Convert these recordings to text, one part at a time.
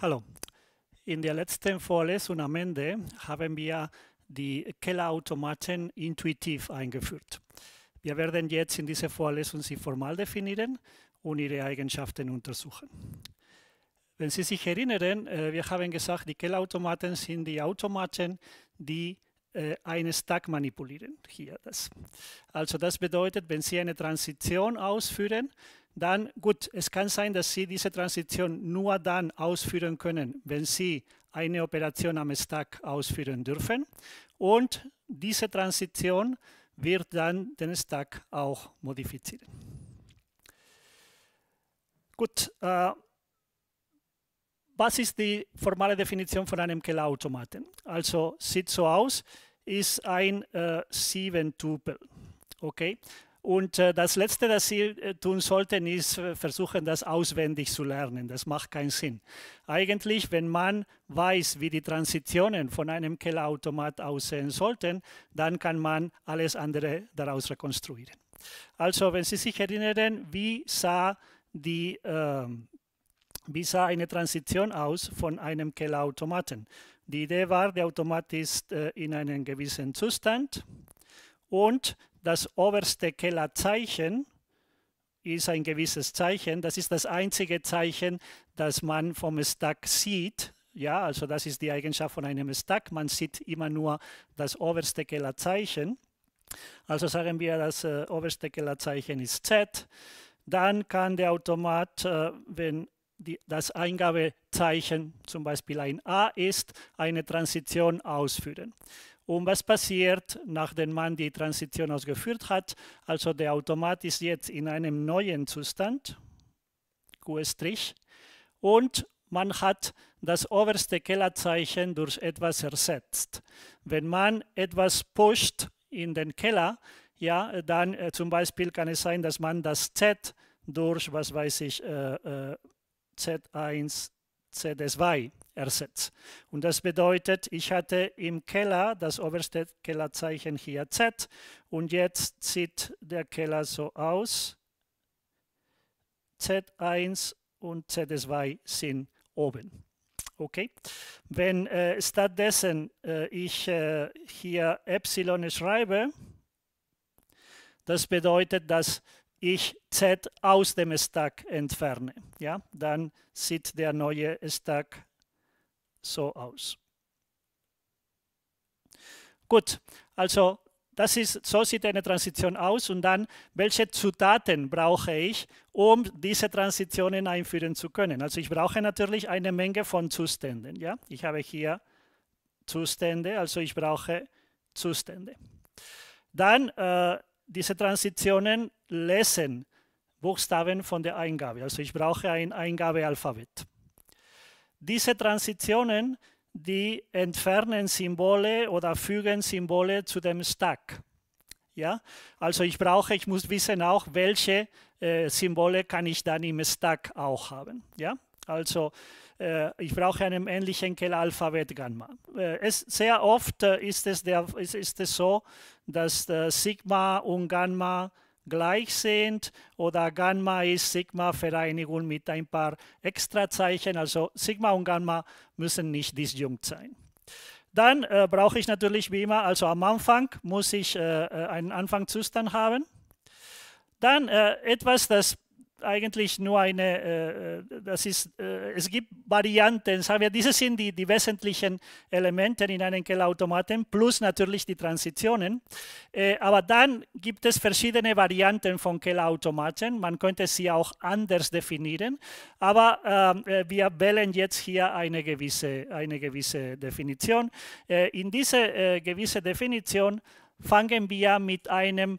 Hallo. In der letzten Vorlesung am Ende haben wir die Kellerautomaten intuitiv eingeführt. Wir werden jetzt in dieser Vorlesung sie formal definieren und ihre Eigenschaften untersuchen. Wenn Sie sich erinnern, äh, wir haben gesagt, die Kellerautomaten sind die Automaten, die äh, einen Stack manipulieren. Hier das. Also das bedeutet, wenn Sie eine Transition ausführen, dann gut, es kann sein, dass Sie diese Transition nur dann ausführen können, wenn Sie eine Operation am Stack ausführen dürfen. Und diese Transition wird dann den Stack auch modifizieren. Gut, äh, was ist die formale Definition von einem Keller-Automaten? Also sieht so aus, ist ein 7 äh, Sieben-Tupel. Okay, und äh, das Letzte, das Sie äh, tun sollten, ist äh, versuchen, das auswendig zu lernen. Das macht keinen Sinn. Eigentlich, wenn man weiß, wie die Transitionen von einem Kellerautomat aussehen sollten, dann kann man alles andere daraus rekonstruieren. Also, wenn Sie sich erinnern, wie sah die äh, wie sah eine Transition aus von einem Kellerautomaten? Die Idee war, der Automat ist äh, in einem gewissen Zustand und das oberste Kellerzeichen ist ein gewisses Zeichen. Das ist das einzige Zeichen, das man vom Stack sieht. Ja, also das ist die Eigenschaft von einem Stack. Man sieht immer nur das oberste Kellerzeichen. Also sagen wir, das äh, oberste Kellerzeichen ist Z. Dann kann der Automat, äh, wenn die, das Eingabezeichen zum Beispiel ein A ist, eine Transition ausführen. Und was passiert, nachdem man die Transition ausgeführt hat? Also der Automat ist jetzt in einem neuen Zustand, QS', und man hat das oberste Kellerzeichen durch etwas ersetzt. Wenn man etwas pusht in den Keller, ja, dann äh, zum Beispiel kann es sein, dass man das Z durch, was weiß ich, äh, äh, Z1, Z2 ersetzt. Und das bedeutet, ich hatte im Keller das oberste Kellerzeichen hier Z und jetzt sieht der Keller so aus. Z1 und Z2 sind oben. Okay. Wenn äh, stattdessen äh, ich äh, hier Epsilon schreibe, das bedeutet, dass ich Z aus dem Stack entferne. Ja? Dann sieht der neue Stack so aus. Gut, also das ist, so sieht eine Transition aus und dann, welche Zutaten brauche ich, um diese Transitionen einführen zu können? Also ich brauche natürlich eine Menge von Zuständen. Ja? Ich habe hier Zustände, also ich brauche Zustände. Dann äh, diese Transitionen lesen Buchstaben von der Eingabe. Also ich brauche ein Eingabealphabet. Diese Transitionen, die entfernen Symbole oder fügen Symbole zu dem Stack. Ja? Also ich brauche, ich muss wissen auch, welche äh, Symbole kann ich dann im Stack auch haben. Ja? Also äh, ich brauche einen ähnlichen Alphabet Gamma. Äh, es, sehr oft äh, ist es, der, ist, ist es so, dass äh, Sigma und Gamma gleich sind oder Gamma ist Sigma-Vereinigung mit ein paar Extrazeichen. Also Sigma und Gamma müssen nicht disjunkt sein. Dann äh, brauche ich natürlich wie immer, also am Anfang muss ich äh, äh einen Anfangszustand haben. Dann äh, etwas, das eigentlich nur eine, äh, äh, das ist, äh, es gibt Varianten, sagen wir, diese sind die, die wesentlichen Elemente in einem Kellautomaten, plus natürlich die Transitionen. Äh, aber dann gibt es verschiedene Varianten von Kellautomaten, man könnte sie auch anders definieren, aber ähm, äh, wir wählen jetzt hier eine gewisse, eine gewisse Definition. Äh, in diese gewisse Definition fangen wir mit einem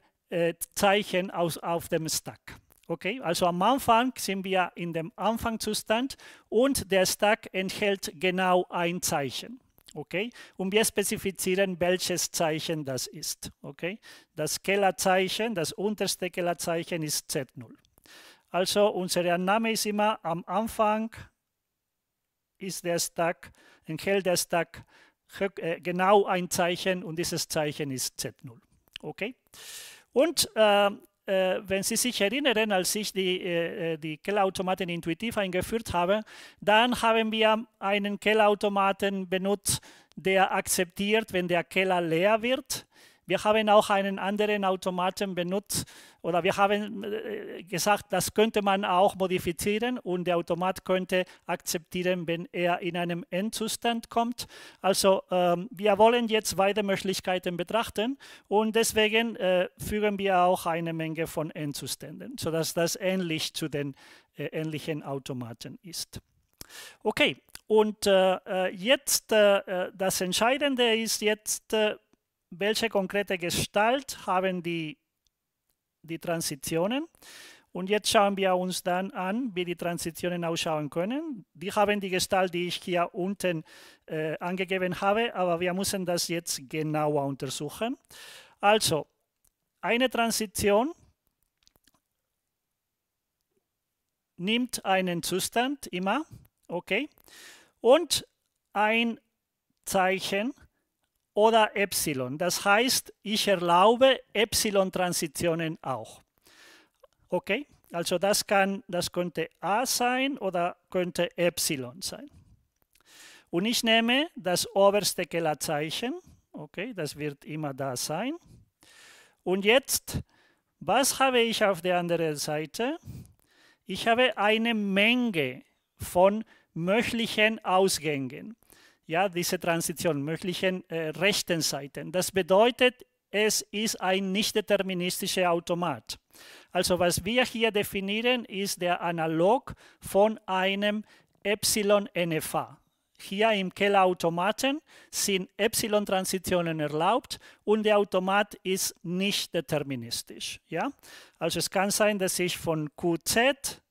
Zeichen aus, auf dem Stack Okay, also am Anfang sind wir in dem Anfangszustand und der Stack enthält genau ein Zeichen. Okay, und wir spezifizieren, welches Zeichen das ist. Okay, das Kellerzeichen, das unterste Kellerzeichen ist Z0. Also unsere Annahme ist immer am Anfang ist der Stack, enthält der Stack äh, genau ein Zeichen und dieses Zeichen ist Z0. Okay? Und äh, äh, wenn Sie sich erinnern, als ich die, äh, äh, die Kellautomaten intuitiv eingeführt habe, dann haben wir einen Kellautomaten benutzt, der akzeptiert, wenn der Keller leer wird. Wir haben auch einen anderen Automaten benutzt oder wir haben äh, gesagt, das könnte man auch modifizieren und der Automat könnte akzeptieren, wenn er in einem Endzustand kommt. Also ähm, wir wollen jetzt beide Möglichkeiten betrachten und deswegen äh, führen wir auch eine Menge von Endzuständen, sodass das ähnlich zu den äh, ähnlichen Automaten ist. Okay, und äh, äh jetzt äh, das Entscheidende ist jetzt, welche konkrete Gestalt haben die, die Transitionen. Und jetzt schauen wir uns dann an, wie die Transitionen ausschauen können. Die haben die Gestalt, die ich hier unten äh, angegeben habe, aber wir müssen das jetzt genauer untersuchen. Also, eine Transition nimmt einen Zustand immer, okay, und ein Zeichen oder Epsilon. Das heißt, ich erlaube Epsilon-Transitionen auch. Okay, also das, kann, das könnte A sein oder könnte Epsilon sein. Und ich nehme das oberste Kellerzeichen. Okay, das wird immer da sein. Und jetzt, was habe ich auf der anderen Seite? Ich habe eine Menge von möglichen Ausgängen ja, diese Transition, möglichen äh, rechten Seiten. Das bedeutet, es ist ein nicht deterministischer Automat. Also was wir hier definieren, ist der Analog von einem Epsilon-NFA. Hier im Keller-Automaten sind Epsilon-Transitionen erlaubt und der Automat ist nicht deterministisch. Ja? Also es kann sein, dass ich von QZ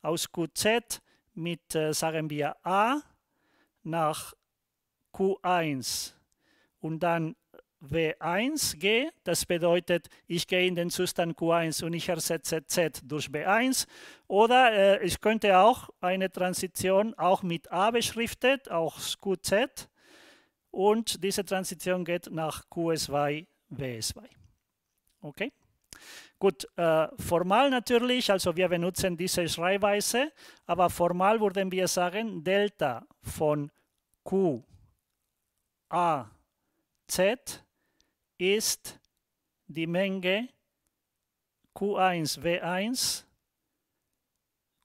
aus QZ mit, äh, sagen wir, A nach Q1 und dann W1 gehe, das bedeutet, ich gehe in den Zustand Q1 und ich ersetze Z durch B1. Oder äh, ich könnte auch eine Transition auch mit A beschriftet, auch QZ. Und diese Transition geht nach Q2, W2. Okay? Gut, äh, formal natürlich, also wir benutzen diese Schreibweise, aber formal würden wir sagen Delta von Q A Z ist die Menge Q1 W1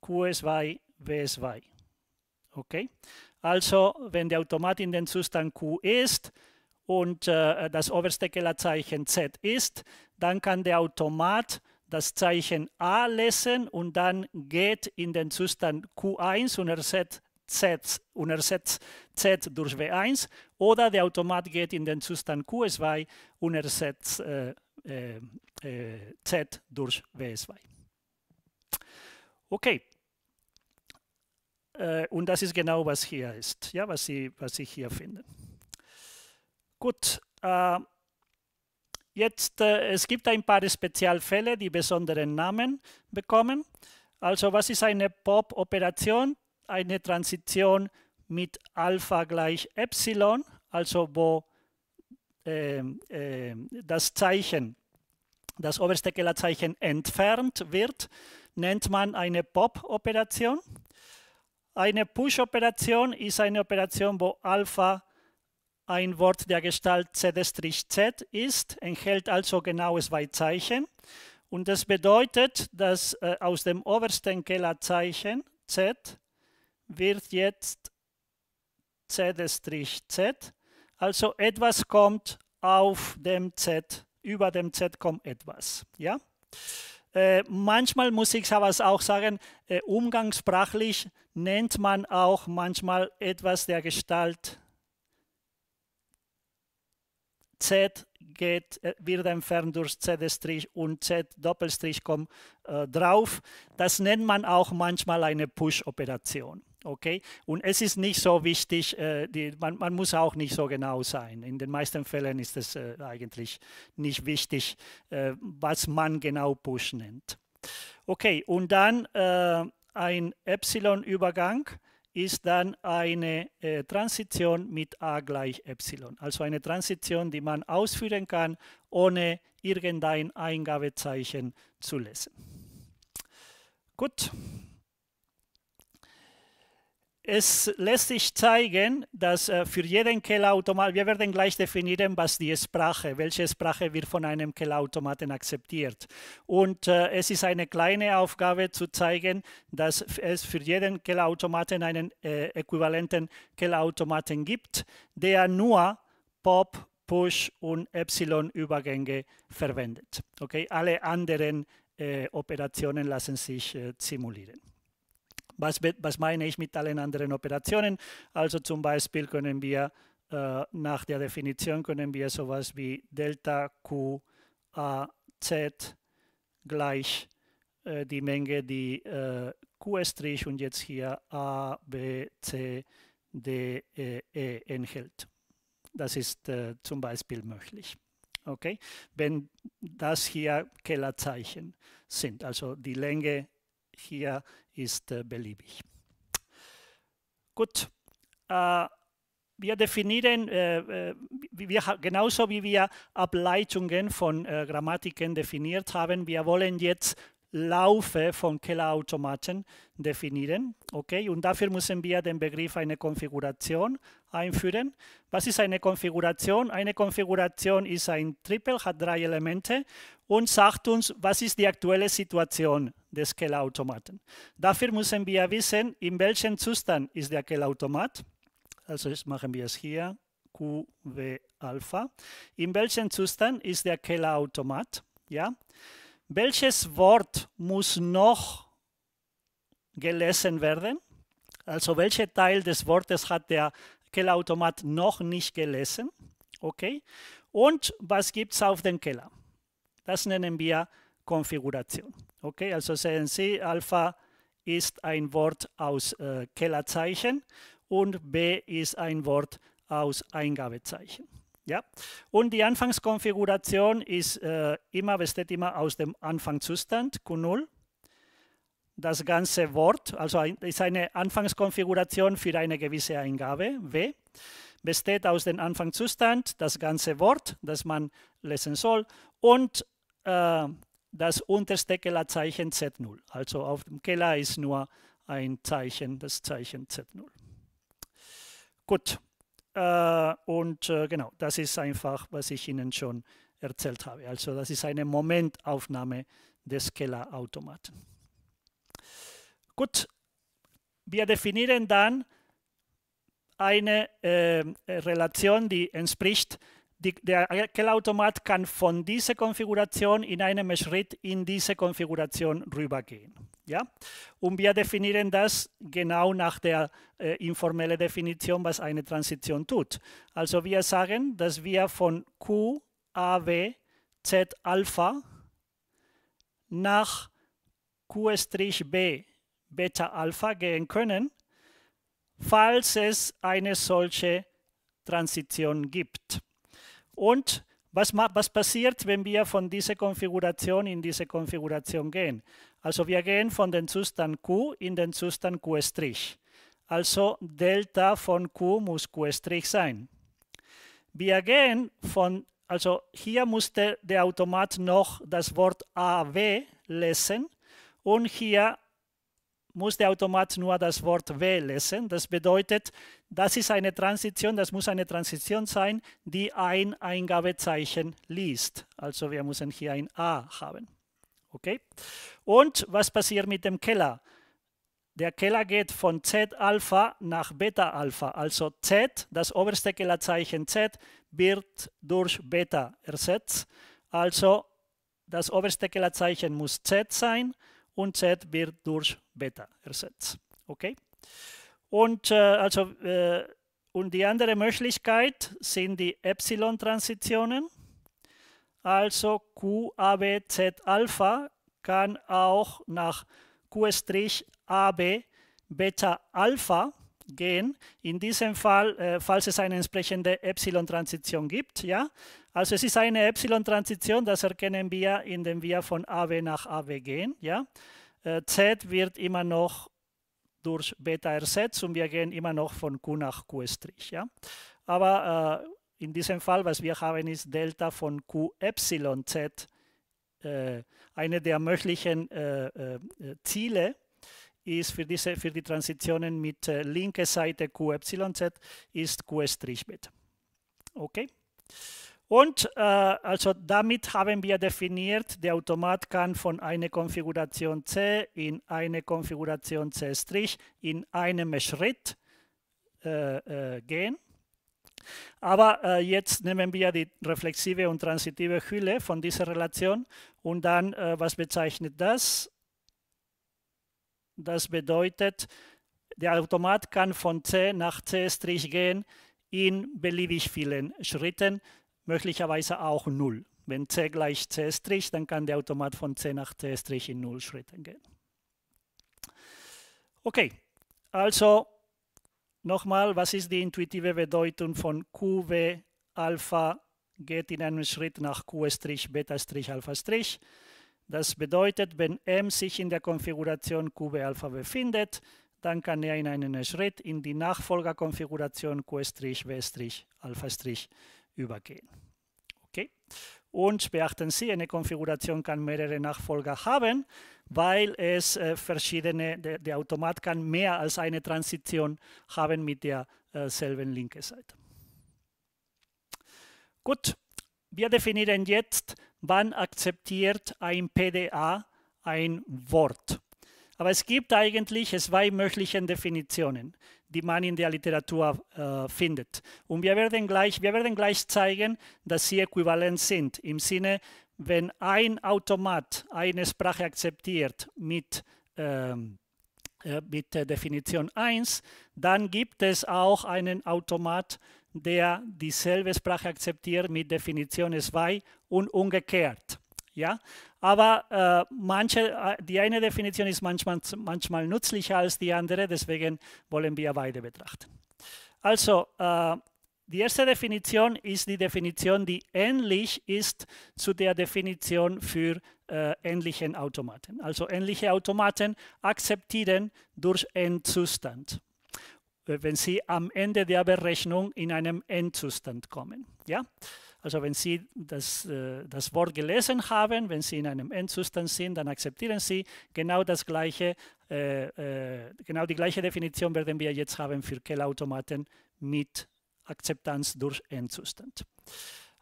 Q2 W2. Okay? Also, wenn der Automat in den Zustand Q ist und äh, das oberste Kellerzeichen Z ist, dann kann der Automat das Zeichen A lesen und dann geht in den Zustand Q1 und ersetzt Z und ersetzt Z durch W1 oder der Automat geht in den Zustand Q2 und ersetzt äh, äh, äh, Z durch W2. Okay. Äh, und das ist genau, was hier ist, ja, was, Sie, was Sie hier finden. Gut. Äh, Jetzt, äh, es gibt ein paar Spezialfälle, die besonderen Namen bekommen. Also was ist eine Pop-Operation? Eine Transition mit Alpha gleich Epsilon, also wo äh, äh, das Zeichen, das oberste Kellerzeichen entfernt wird, nennt man eine Pop-Operation. Eine Push-Operation ist eine Operation, wo Alpha ein Wort der Gestalt Z-Z ist, enthält also genau zwei Zeichen. Und das bedeutet, dass äh, aus dem obersten Kellerzeichen Z wird jetzt Z-Z. Also etwas kommt auf dem Z, über dem Z kommt etwas. Ja? Äh, manchmal muss ich aber auch sagen, äh, umgangssprachlich nennt man auch manchmal etwas der Gestalt Z. Z geht, äh, wird entfernt durch Z' und Z Doppelstrich kommt äh, drauf. Das nennt man auch manchmal eine Push-Operation. Okay? Und es ist nicht so wichtig, äh, die, man, man, muss auch nicht so genau sein. In den meisten Fällen ist es äh, eigentlich nicht wichtig, äh, was man genau Push nennt. Okay, und dann äh, ein Epsilon-Übergang ist dann eine äh, Transition mit a gleich epsilon. Also eine Transition, die man ausführen kann, ohne irgendein Eingabezeichen zu lesen. Gut es lässt sich zeigen, dass äh, für jeden Kellerautomaten, wir werden gleich definieren, was die Sprache, welche Sprache wird von einem Kellerautomaten akzeptiert. Und äh, es ist eine kleine Aufgabe zu zeigen, dass es für jeden Kellerautomaten einen äh, äquivalenten Kellerautomaten gibt, der nur Pop, Push und epsilon übergänge verwendet. Okay, alle anderen äh, Operationen lassen sich äh, simulieren. Was, was meine ich mit allen anderen Operationen? Also zum Beispiel können wir äh, nach der Definition können wir sowas wie Delta Q A Z gleich äh, die Menge, die äh, Q' und jetzt hier A, B, C, D, E, e enthält. Das ist äh, zum Beispiel möglich. Okay, wenn das hier Kellerzeichen sind, also die Länge hier ist äh, beliebig. Gut, äh, wir definieren, äh, wir, genauso wie wir Ableitungen von Grammatiken definiert haben, wir wollen jetzt Laufe von Kellerautomaten definieren. Okay, und dafür müssen wir den Begriff eine Konfiguration einführen. Was ist eine Konfiguration? Eine Konfiguration ist ein Triple, hat drei Elemente und sagt uns, was ist die aktuelle Situation des Kellerautomaten. Dafür müssen wir wissen, in welchem Zustand ist der Kellerautomat. Also machen wir es hier, QW Alpha. In welchem Zustand ist der Kellerautomat? Ja. Welches Wort muss noch gelesen werden? Also welcher Teil des Wortes hat der Kellerautomat noch nicht gelesen? Okay. Und was gibt es auf dem Keller? Das nennen wir Konfiguration. Okay, also sehen Sie, Alpha ist ein Wort aus äh, Kellerzeichen und B ist ein Wort aus Eingabezeichen. Ja? Und die Anfangskonfiguration ist äh, immer, besteht immer aus dem Anfangszustand Q0. Das ganze Wort, also ist eine Anfangskonfiguration für eine gewisse Eingabe, W, besteht aus dem Anfangszustand, das ganze Wort, das man lesen soll, und äh, das unterste Kellerzeichen Z0. Also auf dem Keller ist nur ein Zeichen, das Zeichen Z0. Gut, äh, und äh, genau, das ist einfach, was ich Ihnen schon erzählt habe. Also das ist eine Momentaufnahme des Kellerautomaten. Gut, wir definieren dann eine äh, Relation, die entspricht, die, der Kellerautomat kann von dieser Konfiguration in einem Schritt in diese Konfiguration rübergehen. Ja? Und wir definieren das genau nach der äh, informellen Definition, was eine Transition tut. Also wir sagen, dass wir von Q, A, W, Z, Alpha nach Q-B, Beta, Alpha gehen können, falls es eine solche Transition gibt. Und was, was passiert, wenn wir von dieser Konfiguration in diese Konfiguration gehen? Also wir gehen von den Zustand Q in den Zustand Q'. Also Delta von Q muss Q' sein. Wir gehen von, also hier musste der Automat noch das Wort AW lesen und hier muss der Automat nur das Wort W lesen. Das bedeutet, das ist eine Transition, das muss eine Transition sein, die ein Eingabezeichen liest. Also wir müssen hier ein A haben. Okay? Und was passiert mit dem Keller? Der Keller geht von Z-Alpha nach Beta-Alpha. Also Z, das oberste Kellerzeichen Z, wird durch Beta ersetzt. Also das oberste Kellerzeichen muss Z sein und Z wird durch Beta ersetzt. Okay? Und, äh, also, äh, und die andere Möglichkeit sind die Epsilon-Transitionen. Also QABZ Alpha kann auch nach Q-AB Beta Alpha gehen. In diesem Fall, äh, falls es eine entsprechende Epsilon-Transition gibt. Ja? Also es ist eine Epsilon-Transition, das erkennen wir, indem wir von AB nach AB gehen. Ja? Äh, Z wird immer noch durch Beta ersetzt und wir gehen immer noch von Q nach Q'. Ja? Aber äh, in diesem Fall, was wir haben, ist Delta von QYZ. Äh, eine der möglichen äh, äh, Ziele ist für, diese, für die Transitionen mit äh, linker Seite QYZ ist Q bet Okay? Und äh, also damit haben wir definiert, der Automat kann von einer Konfiguration C in eine Konfiguration C' in einem Schritt äh, äh, gehen. Aber äh, jetzt nehmen wir die reflexive und transitive Hülle von dieser Relation und dann, äh, was bezeichnet das? Das bedeutet, der Automat kann von C nach C' gehen in beliebig vielen Schritten, möglicherweise auch 0. Wenn C gleich C', dann kann der Automat von C nach C' in 0 Schritten gehen. Okay, also Nochmal, was ist die intuitive Bedeutung von QW Alpha geht in einem Schritt nach Q' Beta' Alpha'? Das bedeutet, wenn M sich in der Konfiguration QW Alpha befindet, dann kann er in einen Schritt in die Nachfolgerkonfiguration Q' W' Alpha' übergehen. Okay? Und beachten Sie, eine Konfiguration kann mehrere Nachfolger haben, weil es äh, verschiedene, der, Automat kann mehr als eine Transition haben mit derselben äh, linken Seite. Gut, wir definieren jetzt, wann akzeptiert ein PDA ein Wort. Aber es gibt eigentlich zwei möglichen Definitionen die man in der Literatur äh, findet. Und wir werden, gleich, wir werden gleich zeigen, dass sie äquivalent sind. Im Sinne, wenn ein Automat eine Sprache akzeptiert mit, ähm, äh, mit der Definition 1, dann gibt es auch einen Automat, der dieselbe Sprache akzeptiert mit Definition 2 und umgekehrt. Ja? Aber äh, manche, äh, die eine Definition ist manchmal, manchmal nützlicher als die andere, deswegen wollen wir beide betrachten. Also, äh, die erste Definition ist die Definition, die ähnlich ist zu der Definition für äh, ähnlichen Automaten. Also ähnliche Automaten akzeptieren durch Endzustand, äh, wenn sie am Ende der Berechnung in einem Endzustand kommen. Ja? Also wenn Sie das, äh, das Wort gelesen haben, wenn Sie in einem Endzustand sind, dann akzeptieren Sie genau das gleiche, äh, äh, genau die gleiche Definition werden wir jetzt haben für Kellautomaten mit Akzeptanz durch Endzustand.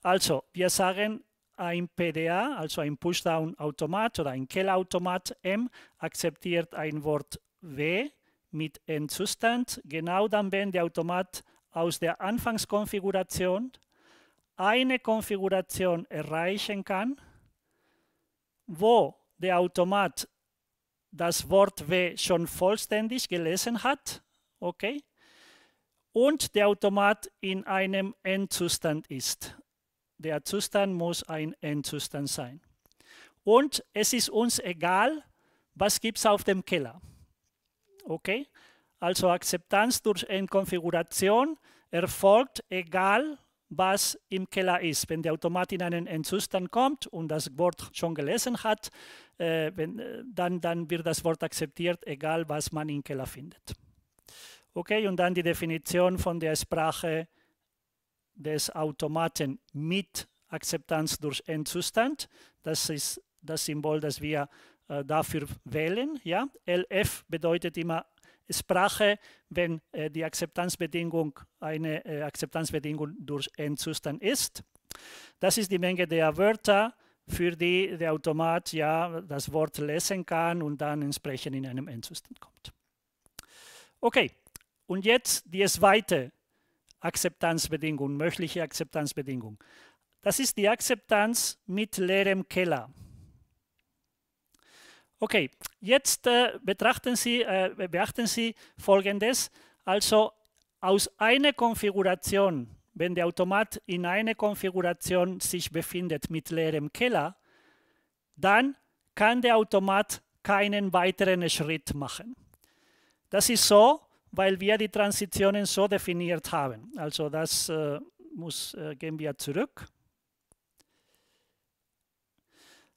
Also wir sagen, ein PDA, also ein Pushdown-Automat oder ein kell M, akzeptiert ein Wort W mit Endzustand, genau dann, wenn der Automat aus der Anfangskonfiguration eine Konfiguration erreichen kann, wo der Automat das Wort W schon vollständig gelesen hat, okay, und der Automat in einem Endzustand ist. Der Zustand muss ein Endzustand sein. Und es ist uns egal, was gibt es auf dem Keller. Okay? Also Akzeptanz durch Endkonfiguration erfolgt, egal was im Keller ist. Wenn der Automat in einen Endzustand kommt und das Wort schon gelesen hat, äh, wenn, äh, dann, dann wird das Wort akzeptiert, egal was man im Keller findet. Okay, und dann die Definition von der Sprache des Automaten mit Akzeptanz durch Endzustand. Das ist das Symbol, das wir äh, dafür wählen. Ja? LF bedeutet immer Sprache, wenn äh, die Akzeptanzbedingung eine äh, Akzeptanzbedingung durch Endzustand ist. Das ist die Menge der Wörter, für die der Automat ja das Wort lesen kann und dann entsprechend in einem Endzustand kommt. Okay, und jetzt die zweite Akzeptanzbedingung, mögliche Akzeptanzbedingung. Das ist die Akzeptanz mit leerem Keller. Okay, jetzt äh, betrachten Sie, äh, beachten Sie Folgendes. Also aus einer Konfiguration, wenn der Automat in einer Konfiguration sich befindet mit leerem Keller, dann kann der Automat keinen weiteren Schritt machen. Das ist so, weil wir die Transitionen so definiert haben. Also das äh, muss, äh, gehen wir zurück.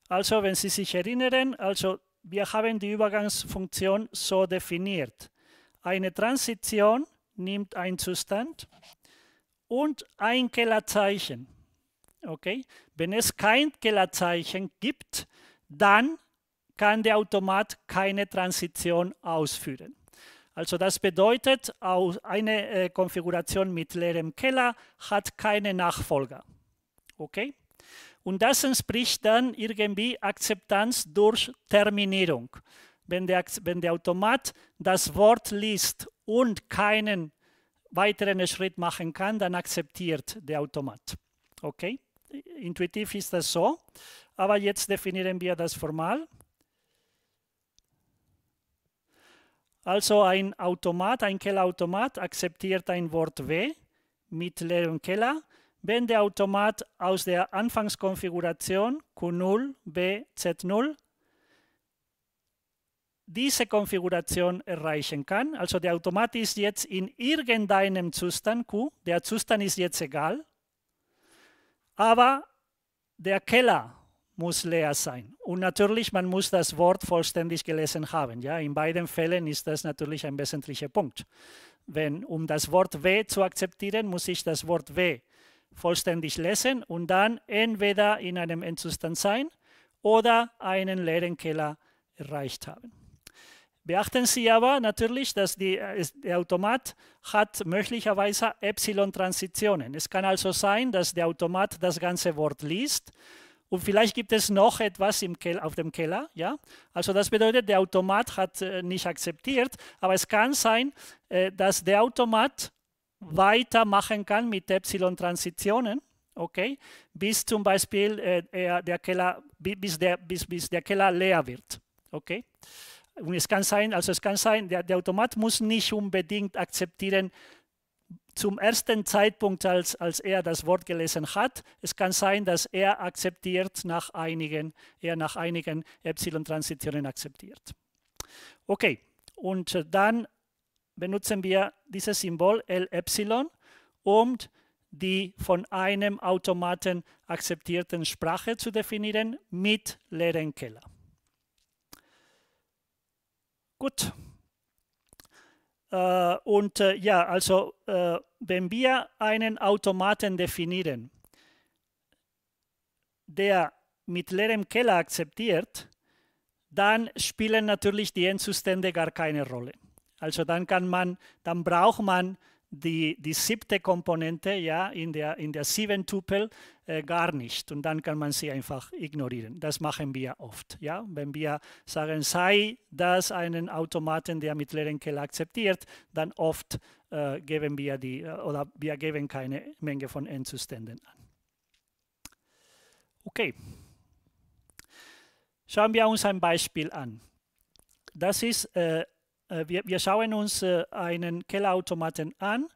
Also wenn Sie sich erinnern, also wir haben die Übergangsfunktion so definiert. Eine Transition nimmt einen Zustand und ein Kellerzeichen. Okay? Wenn es kein Kellerzeichen gibt, dann kann der Automat keine Transition ausführen. Also das bedeutet, eine äh, Konfiguration mit leerem Keller hat keine Nachfolger. Okay? Und das entspricht dann irgendwie Akzeptanz durch Terminierung. Wenn der, wenn der Automat das Wort liest und keinen weiteren Schritt machen kann, dann akzeptiert der Automat. Okay? Intuitiv ist das so. Aber jetzt definieren wir das formal. Also ein Automat, ein Kellerautomat akzeptiert ein Wort W mit leerem Keller wenn der Automat aus der Anfangskonfiguration Q0 BZ0 diese Konfiguration erreichen kann. Also der Automat ist jetzt in irgendeinem Zustand Q, der Zustand ist jetzt egal, aber der Keller muss leer sein. Und natürlich, man muss das Wort vollständig gelesen haben. Ja? In beiden Fällen ist das natürlich ein wesentlicher Punkt. Wenn, um das Wort W zu akzeptieren, muss ich das Wort W vollständig lesen und dann entweder in einem Endzustand sein oder einen leeren Keller erreicht haben. Beachten Sie aber natürlich, dass die, äh, der Automat hat möglicherweise Epsilon-Transitionen. Es kann also sein, dass der Automat das ganze Wort liest und vielleicht gibt es noch etwas im Keller, auf dem Keller. Ja? Also das bedeutet, der Automat hat äh, nicht akzeptiert, aber es kann sein, äh, dass der Automat weitermachen kann mit Epsilon-Transitionen, okay, bis zum Beispiel äh, der Keller, bis der, bis, bis der Keller leer wird, okay. Und es kann sein, also es kann sein, der, der Automat muss nicht unbedingt akzeptieren, zum ersten Zeitpunkt, als, als er das Wort gelesen hat. Es kann sein, dass er akzeptiert nach einigen, er nach einigen Epsilon-Transitionen akzeptiert. Okay, und äh, dann benutzen wir dieses Symbol L Epsilon, um die von einem Automaten akzeptierten Sprache zu definieren mit leeren Keller. Gut. Äh, und äh, ja, also äh, wenn wir einen Automaten definieren, der mit leerem Keller akzeptiert, dann spielen natürlich die Endzustände gar keine Rolle. Also dann kann man, dann braucht man die, die siebte Komponente ja, in der, in der sieben Tupel äh, gar nicht. Und dann kann man sie einfach ignorieren. Das machen wir oft. Ja? Wenn wir sagen, sei das einen Automaten, der mit leeren Keller akzeptiert, dann oft äh, geben wir die äh, oder wir geben keine Menge von Endzuständen an. Okay. Schauen wir uns ein Beispiel an. Das ist äh, äh, wir, wir schauen uns äh, einen Kellautomaten an,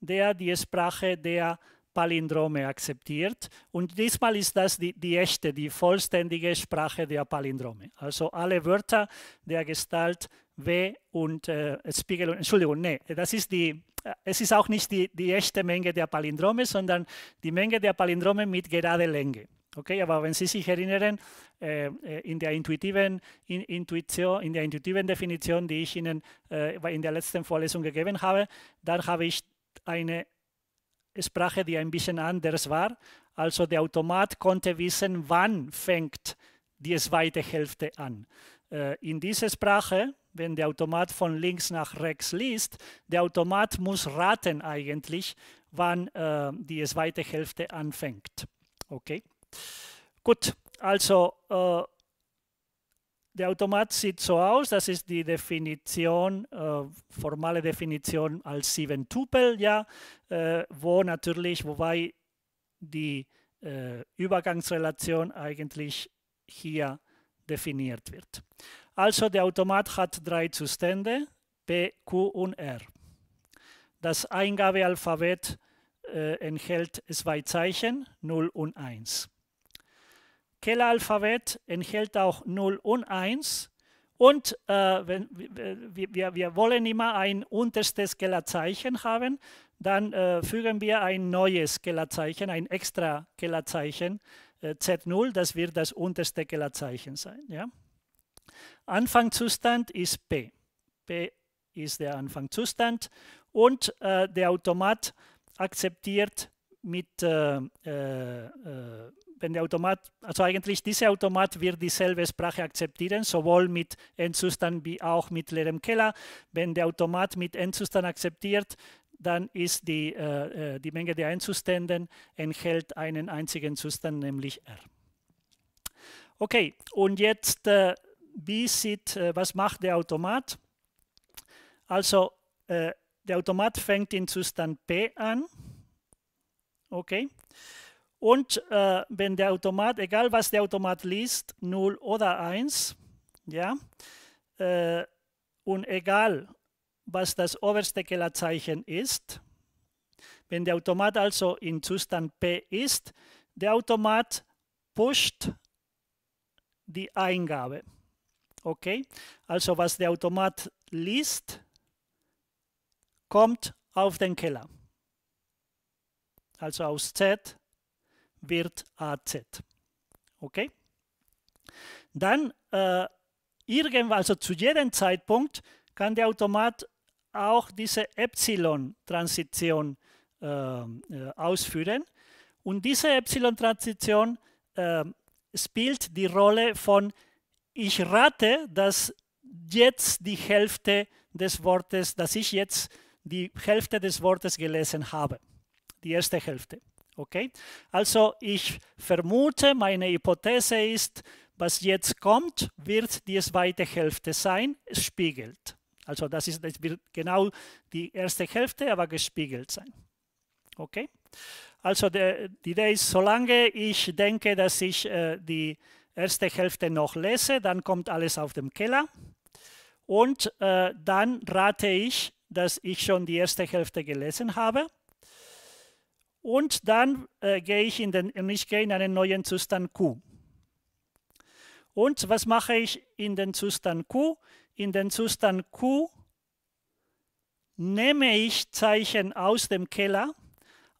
der die Sprache der Palindrome akzeptiert. Und diesmal ist das die, die, echte, die vollständige Sprache der Palindrome. Also alle Wörter der Gestalt W und äh, Spiegel. Entschuldigung, nee, das ist die, äh, es ist auch nicht die, die echte Menge der Palindrome, sondern die Menge der Palindrome mit gerade Länge. Okay, aber wenn Sie sich erinnern, äh, äh, in der intuitiven in, Intuition, in der intuitiven Definition, die ich Ihnen äh, in der letzten Vorlesung gegeben habe, dann habe ich eine Sprache, die ein bisschen anders war. Also der Automat konnte wissen, wann fängt die zweite Hälfte an. in dieser Sprache, wenn der Automat von links nach rechts liest, der Automat muss raten eigentlich, wann die zweite Hälfte anfängt. Okay, gut. Also, äh, der Automat sieht so aus, das ist die Definition, äh, formale Definition als sieben Tupel, ja, äh, wo natürlich, wobei die äh, Übergangsrelation eigentlich hier definiert wird. Also der Automat hat drei Zustände, P, Q und R. Das Eingabealphabet äh, enthält zwei Zeichen, 0 und 1. Keller-Alphabet enthält auch 0 und 1. Und äh, wenn, wir, wir wollen immer ein unterstes Kellerzeichen haben, dann äh, fügen wir ein neues Kellerzeichen, ein extra Kellerzeichen, äh, Z0, das wird das unterste Kellerzeichen sein. Ja? Anfangszustand ist P. P ist der Anfangszustand und äh, der Automat akzeptiert mit, äh, äh, äh wenn der Automat, also eigentlich dieser Automat wird dieselbe Sprache akzeptieren, sowohl mit Endzustand wie auch mit leerem Keller. Wenn der Automat mit Endzustand akzeptiert, dann ist die, äh, äh die Menge der Einzustände enthält einen einzigen Zustand, nämlich R. Okay, und jetzt, äh, wie sieht, äh, was macht der Automat? Also, äh, der Automat fängt in Zustand P an. Okay. Und äh, wenn der Automat, egal was der Automat liest, 0 oder 1, ja, äh, und egal was das oberste Kellerzeichen ist, wenn der Automat also in Zustand P ist, der Automat pusht die Eingabe. Okay, also was der Automat liest, kommt auf den Keller. Also aus Z wird AZ. Okay? Dann äh, irgendwann, also zu jedem Zeitpunkt, kann der Automat auch diese Epsilon-Transition ähm, äh, ausführen. Und diese Epsilon-Transition äh, spielt die Rolle von ich rate, dass jetzt die Hälfte des Wortes, dass ich jetzt die Hälfte des Wortes gelesen habe. Die erste Hälfte. Okay? Also ich vermute, meine Hypothese ist, was jetzt kommt, wird die zweite Hälfte sein, es spiegelt. Also das, ist, das wird genau die erste Hälfte, aber gespiegelt sein. Okay? Also der, die Idee ist, solange ich denke, dass ich äh, die erste Hälfte noch lese, dann kommt alles auf dem Keller. Und äh, dann rate ich, dass ich schon die erste Hälfte gelesen habe und dann äh, gehe ich in den, und ich gehe in einen neuen Zustand Q. Und was mache ich in den Zustand Q? In den Zustand Q nehme ich Zeichen aus dem Keller,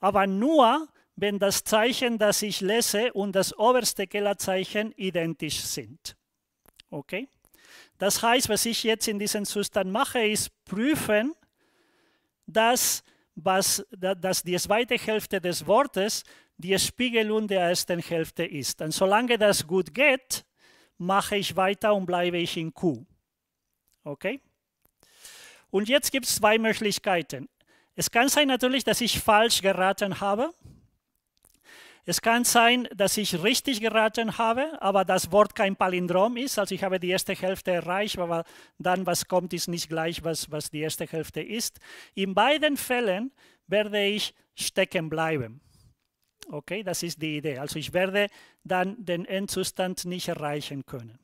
aber nur, wenn das Zeichen, das ich lese, und das oberste Kellerzeichen identisch sind. Okay? Das heißt, was ich jetzt in diesem Zustand mache, ist prüfen, dass was, dass die zweite Hälfte des Wortes die Spiegelung der ersten Hälfte ist. Und solange das gut geht, mache ich weiter und bleibe ich in Q. Okay? Und jetzt gibt es zwei Möglichkeiten. Es kann sein natürlich, dass ich falsch geraten habe. Es kann sein, dass ich richtig geraten habe, aber das Wort kein Palindrom ist. Also ich habe die erste Hälfte erreicht, aber dann, was kommt, ist nicht gleich, was, was die erste Hälfte ist. In beiden Fällen werde ich stecken bleiben. Okay, das ist die Idee. Also ich werde dann den Endzustand nicht erreichen können.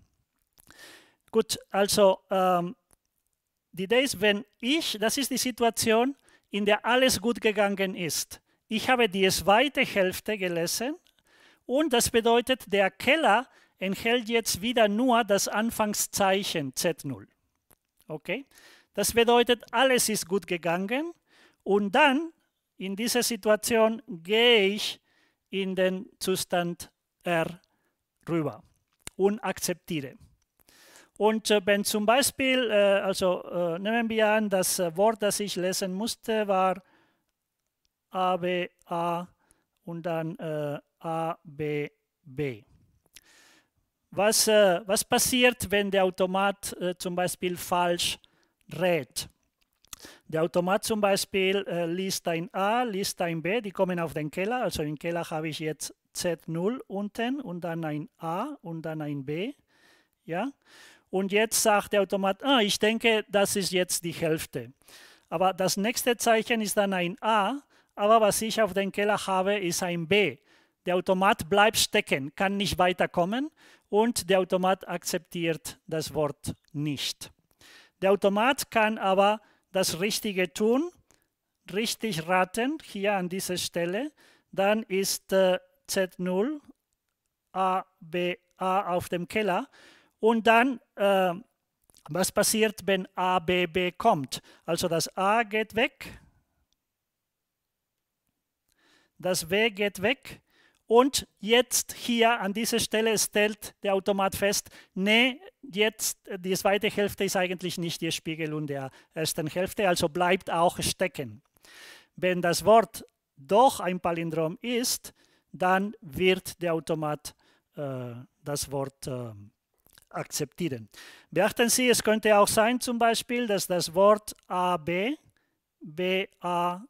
Gut, also ähm, die Idee ist, wenn ich, das ist die Situation, in der alles gut gegangen ist ich habe die zweite Hälfte gelesen und das bedeutet, der Keller enthält jetzt wieder nur das Anfangszeichen Z0. Okay? Das bedeutet, alles ist gut gegangen und dann in dieser Situation gehe ich in den Zustand R rüber und akzeptiere. Und äh, wenn zum Beispiel, äh, also äh, nehmen wir an, das Wort, das ich lesen musste, war A, B, A und dann äh, B. Was, äh, was passiert, wenn der Automat äh, zum Beispiel falsch rät? Der Automat zum Beispiel äh, liest ein A, liest ein B, die kommen auf den Keller. Also im Keller habe ich jetzt Z0 unten und dann ein A und dann ein B. Ja? Und jetzt sagt der Automat, ah, ich denke, das ist jetzt die Hälfte. Aber das nächste Zeichen ist dann ein A aber was ich auf dem Keller habe, ist ein B. Der Automat bleibt stecken, kann nicht weiterkommen und der Automat akzeptiert das Wort nicht. Der Automat kann aber das Richtige tun, richtig raten, hier an dieser Stelle. Dann ist äh, Z0 A, B, A auf dem Keller. Und dann, äh, was passiert, wenn A, B, B kommt? Also das A geht weg, das W geht weg. Und jetzt hier an dieser Stelle stellt der Automat fest, nee, jetzt die zweite Hälfte ist eigentlich nicht die Spiegelung der ersten Hälfte, also bleibt auch stecken. Wenn das Wort doch ein Palindrom ist, dann wird der Automat äh, das Wort äh, akzeptieren. Beachten Sie, es könnte auch sein zum Beispiel, dass das Wort AB, BA,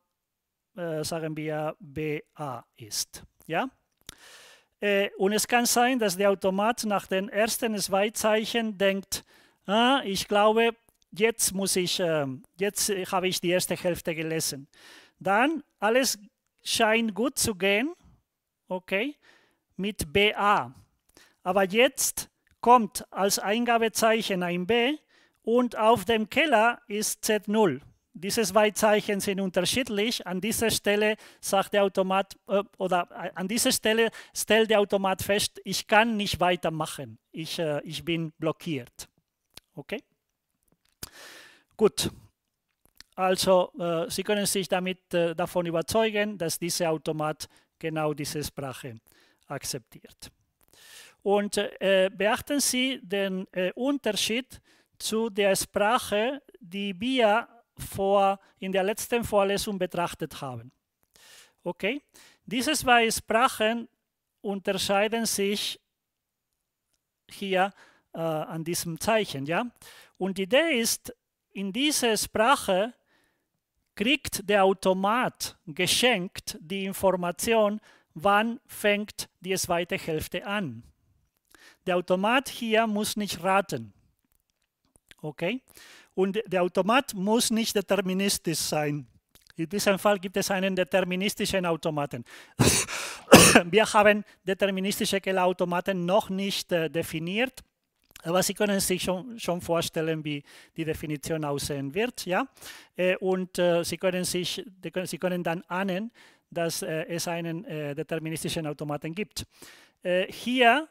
äh, sagen wir BA ist. Ja? Äh, und es kann sein, dass der Automat nach den ersten zwei Zeichen denkt, ah, ich glaube, jetzt muss ich, äh, jetzt habe ich die erste Hälfte gelesen. Dann alles scheint gut zu gehen, okay, mit BA. Aber jetzt kommt als Eingabezeichen ein B und auf dem Keller ist Z0. Diese zwei Zeichen sind unterschiedlich. An dieser Stelle sagt der Automat äh, oder äh, an dieser Stelle stellt der Automat fest, ich kann nicht weitermachen. Ich, äh, ich bin blockiert. Okay? Gut. Also äh, Sie können sich damit äh, davon überzeugen, dass dieser Automat genau diese Sprache akzeptiert. Und äh, beachten Sie den Unterschied zu der Sprache, die wir vor, in der letzten Vorlesung betrachtet haben. Okay? Diese zwei Sprachen unterscheiden sich hier äh, an diesem Zeichen. Ja? Und die Idee ist, in dieser Sprache kriegt der Automat geschenkt die Information, wann fängt die zweite Hälfte an. Der Automat hier muss nicht raten. Okay? Und der Automat muss nicht deterministisch sein. In diesem Fall gibt es einen deterministischen Automaten. Wir haben deterministische Kellerautomaten noch nicht äh, definiert, aber Sie können sich schon, schon, vorstellen, wie die Definition aussehen wird. Ja? Äh, und äh, Sie, können sich, Sie können dann ahnen, dass äh, es einen äh, deterministischen Automaten gibt. Äh, hier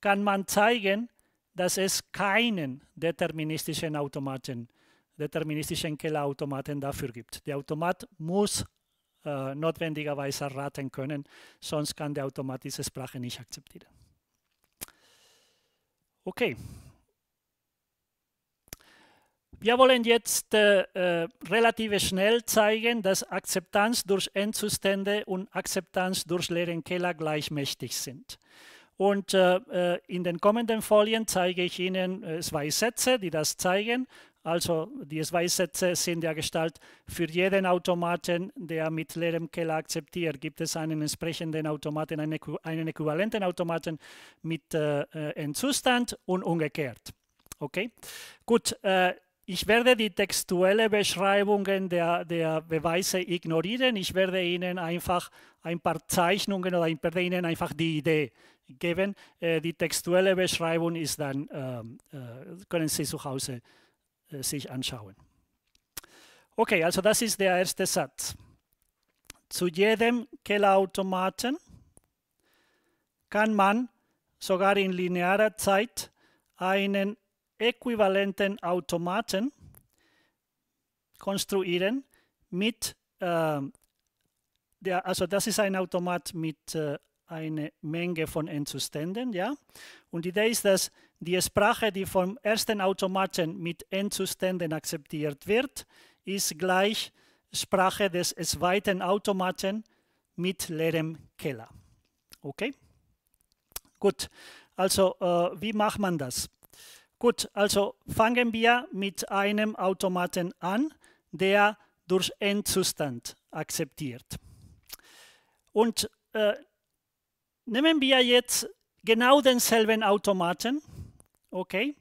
kann man zeigen, dass es keinen deterministischen Automaten, deterministischen Kellerautomaten dafür gibt. Der Automat muss äh, notwendigerweise raten können, sonst kann der Automat diese Sprache nicht akzeptieren. Okay. Wir wollen jetzt äh, äh, relativ schnell zeigen, dass Akzeptanz durch Endzustände und Akzeptanz durch leeren Keller gleichmächtig sind. Und äh, äh, in den kommenden Folien zeige ich Ihnen äh, zwei Sätze, die das zeigen. Also die zwei Sätze sind ja Gestalt für jeden Automaten, der mit leerem Keller akzeptiert, gibt es einen entsprechenden Automaten, einen, einen äquivalenten Automaten mit äh, äh, Endzustand und umgekehrt. Okay, gut. Äh, ich werde die textuelle Beschreibungen der, der Beweise ignorieren. Ich werde Ihnen einfach ein paar Zeichnungen oder ich werde Ihnen einfach die Idee äh, geben. Äh, die textuelle Beschreibung ist dann, ähm, äh, können Sie zu Hause äh, sich anschauen. Okay, also das ist der erste Satz. Zu jedem Kellerautomaten kann man sogar in linearer Zeit einen äquivalenten Automaten konstruieren mit, äh, der, also das ist ein Automat mit äh, eine Menge von Endzuständen. Ja? Und die Idee ist, dass die Sprache, die vom ersten Automaten mit Endzuständen akzeptiert wird, ist gleich Sprache des zweiten Automaten mit leerem Keller. Okay? Gut, also äh, wie macht man das? Gut, also fangen wir mit einem Automaten an, der durch Endzustand akzeptiert. Und äh, Nehmen wir jetzt genau denselben Automaten. Okay.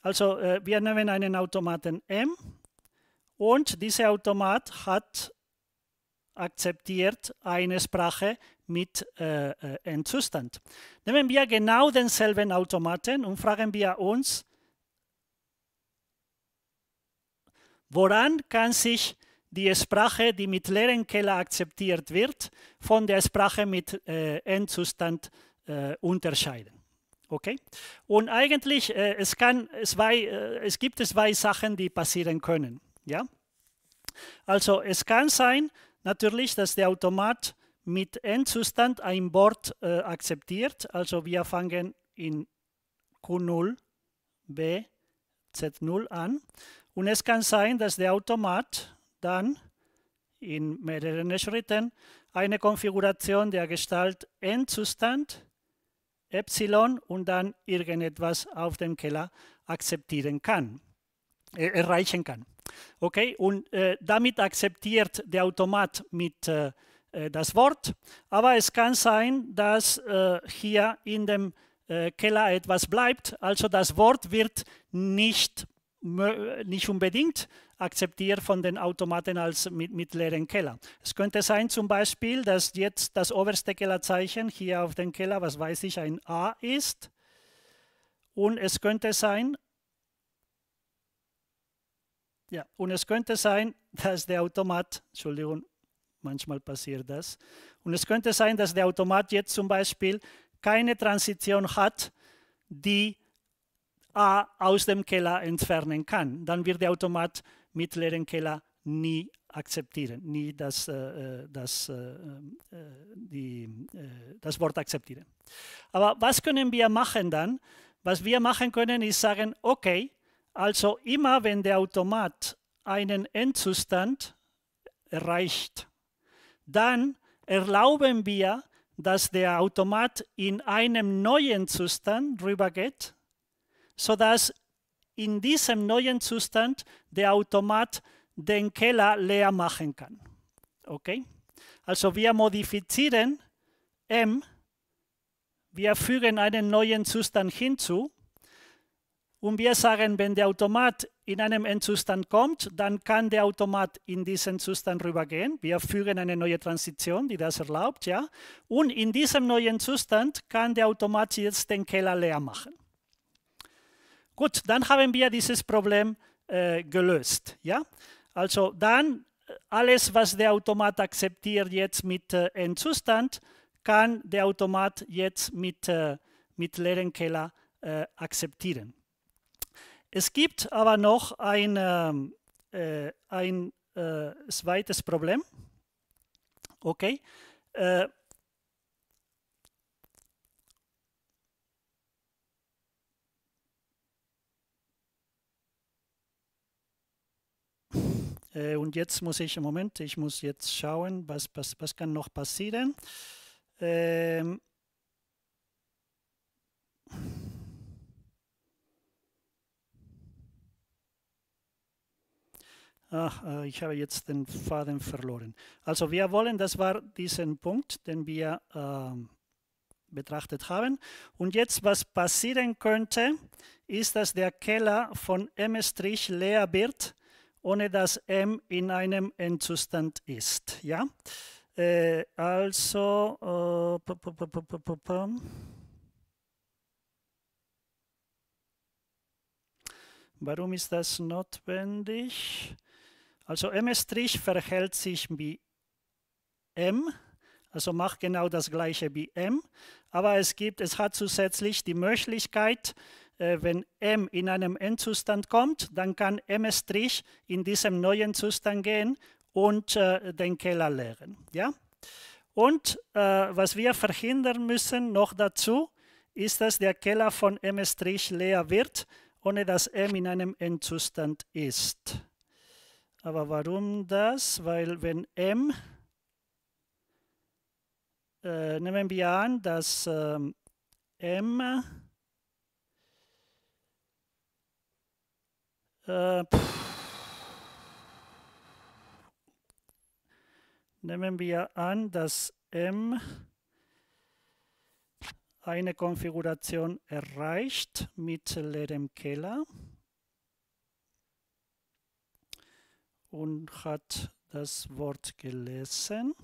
Also äh, wir nehmen einen Automaten M und dieser Automat hat akzeptiert eine Sprache mit äh, Endzustand. Äh, nehmen wir genau denselben Automaten und fragen wir uns, woran kann sich die Sprache, die mit leeren Keller akzeptiert wird, von der Sprache mit äh, Endzustand äh, unterscheiden. Okay? Und eigentlich äh, es kann zwei, äh, es gibt zwei Sachen, die passieren können. Ja? Also es kann sein, natürlich, dass der Automat mit Endzustand ein Wort äh, akzeptiert. Also wir fangen in Q0 B Z0 an. Und es kann sein, dass der Automat dann in mehreren Schritten eine Konfiguration der Gestalt Endzustand Epsilon und dann irgendetwas auf dem Keller akzeptieren kann, äh, erreichen kann. Okay, und äh, damit akzeptiert der Automat mit äh, äh das Wort, aber es kann sein, dass äh, hier in dem äh, Keller etwas bleibt, also das Wort wird nicht, nicht unbedingt akzeptiert von den Automaten als mit, mit leeren Keller. Es könnte sein zum Beispiel, dass jetzt das oberste Kellerzeichen hier auf dem Keller, was weiß ich, ein A ist. Und es könnte sein, ja, und es könnte sein, dass der Automat, Entschuldigung, manchmal passiert das, und es könnte sein, dass der Automat jetzt zum Beispiel keine Transition hat, die A aus dem Keller entfernen kann. Dann wird der Automat mittleren Keller nie akzeptieren, nie das, äh, äh das, äh, äh, die, äh, das Wort akzeptieren. Aber was können wir machen dann? Was wir machen können, ist sagen, okay, also immer wenn der Automat einen Endzustand erreicht, dann erlauben wir, dass der Automat in einem neuen Zustand rübergeht, sodass in diesem neuen Zustand der Automat den Keller leer machen kann. Okay? Also wir modifizieren M, wir fügen einen neuen Zustand hinzu und wir sagen, wenn der Automat in einem Endzustand kommt, dann kann der Automat in diesen Zustand rübergehen. Wir fügen eine neue Transition, die das erlaubt, ja. Und in diesem neuen Zustand kann der Automat jetzt den Keller leer machen. Gut, dann haben wir dieses Problem äh, gelöst. Ja? Also dann äh, alles, was der Automat akzeptiert jetzt mit äh, Endzustand, kann der Automat jetzt mit, äh, mit leeren Keller äh, akzeptieren. Es gibt aber noch ein, ähm, äh, ein äh, zweites Problem. Okay. Äh, und jetzt muss ich Moment, ich muss jetzt schauen, was, was, was kann noch passieren. Ähm, Ach, äh, ich habe jetzt den Faden verloren. Also wir wollen, das war diesen Punkt, den wir äh, betrachtet haben. Und jetzt, was passieren könnte, ist, dass der Keller von M' leer wird ohne dass m in einem Endzustand ist. Ja? Äh, also, äh, warum ist das notwendig? Also m' verhält sich wie m, also macht genau das gleiche wie m, aber es gibt, es hat zusätzlich die Möglichkeit, äh, wenn m in einem Endzustand kommt, dann kann m' in diesem neuen Zustand gehen und äh, den Keller leeren. Ja? Und äh, was wir verhindern müssen noch dazu, ist, dass der Keller von m' leer wird, ohne dass m in einem Endzustand ist. Aber warum das? Weil wenn m, äh, nehmen wir an, dass ähm, m Äh, Nehmen wir an, dass M eine Konfiguration erreicht mit leerem Keller und hat das Wort gelesen.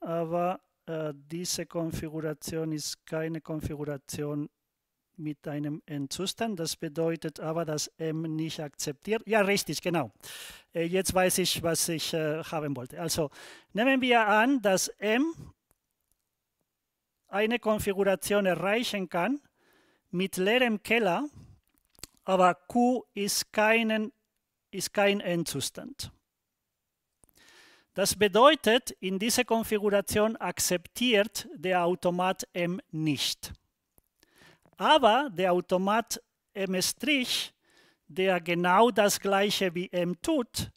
Aber äh, diese Konfiguration ist keine Konfiguration mit einem Endzustand. Das bedeutet aber, dass M nicht akzeptiert. Ja, richtig, genau. Äh, jetzt weiß ich, was ich äh, haben wollte. Also nehmen wir an, dass M eine Konfiguration erreichen kann mit leerem Keller, aber Q ist, keinen, ist kein Endzustand. Das bedeutet, in dieser Konfiguration akzeptiert der Automat M nicht. Aber der Automat M', der genau das gleiche wie M tut,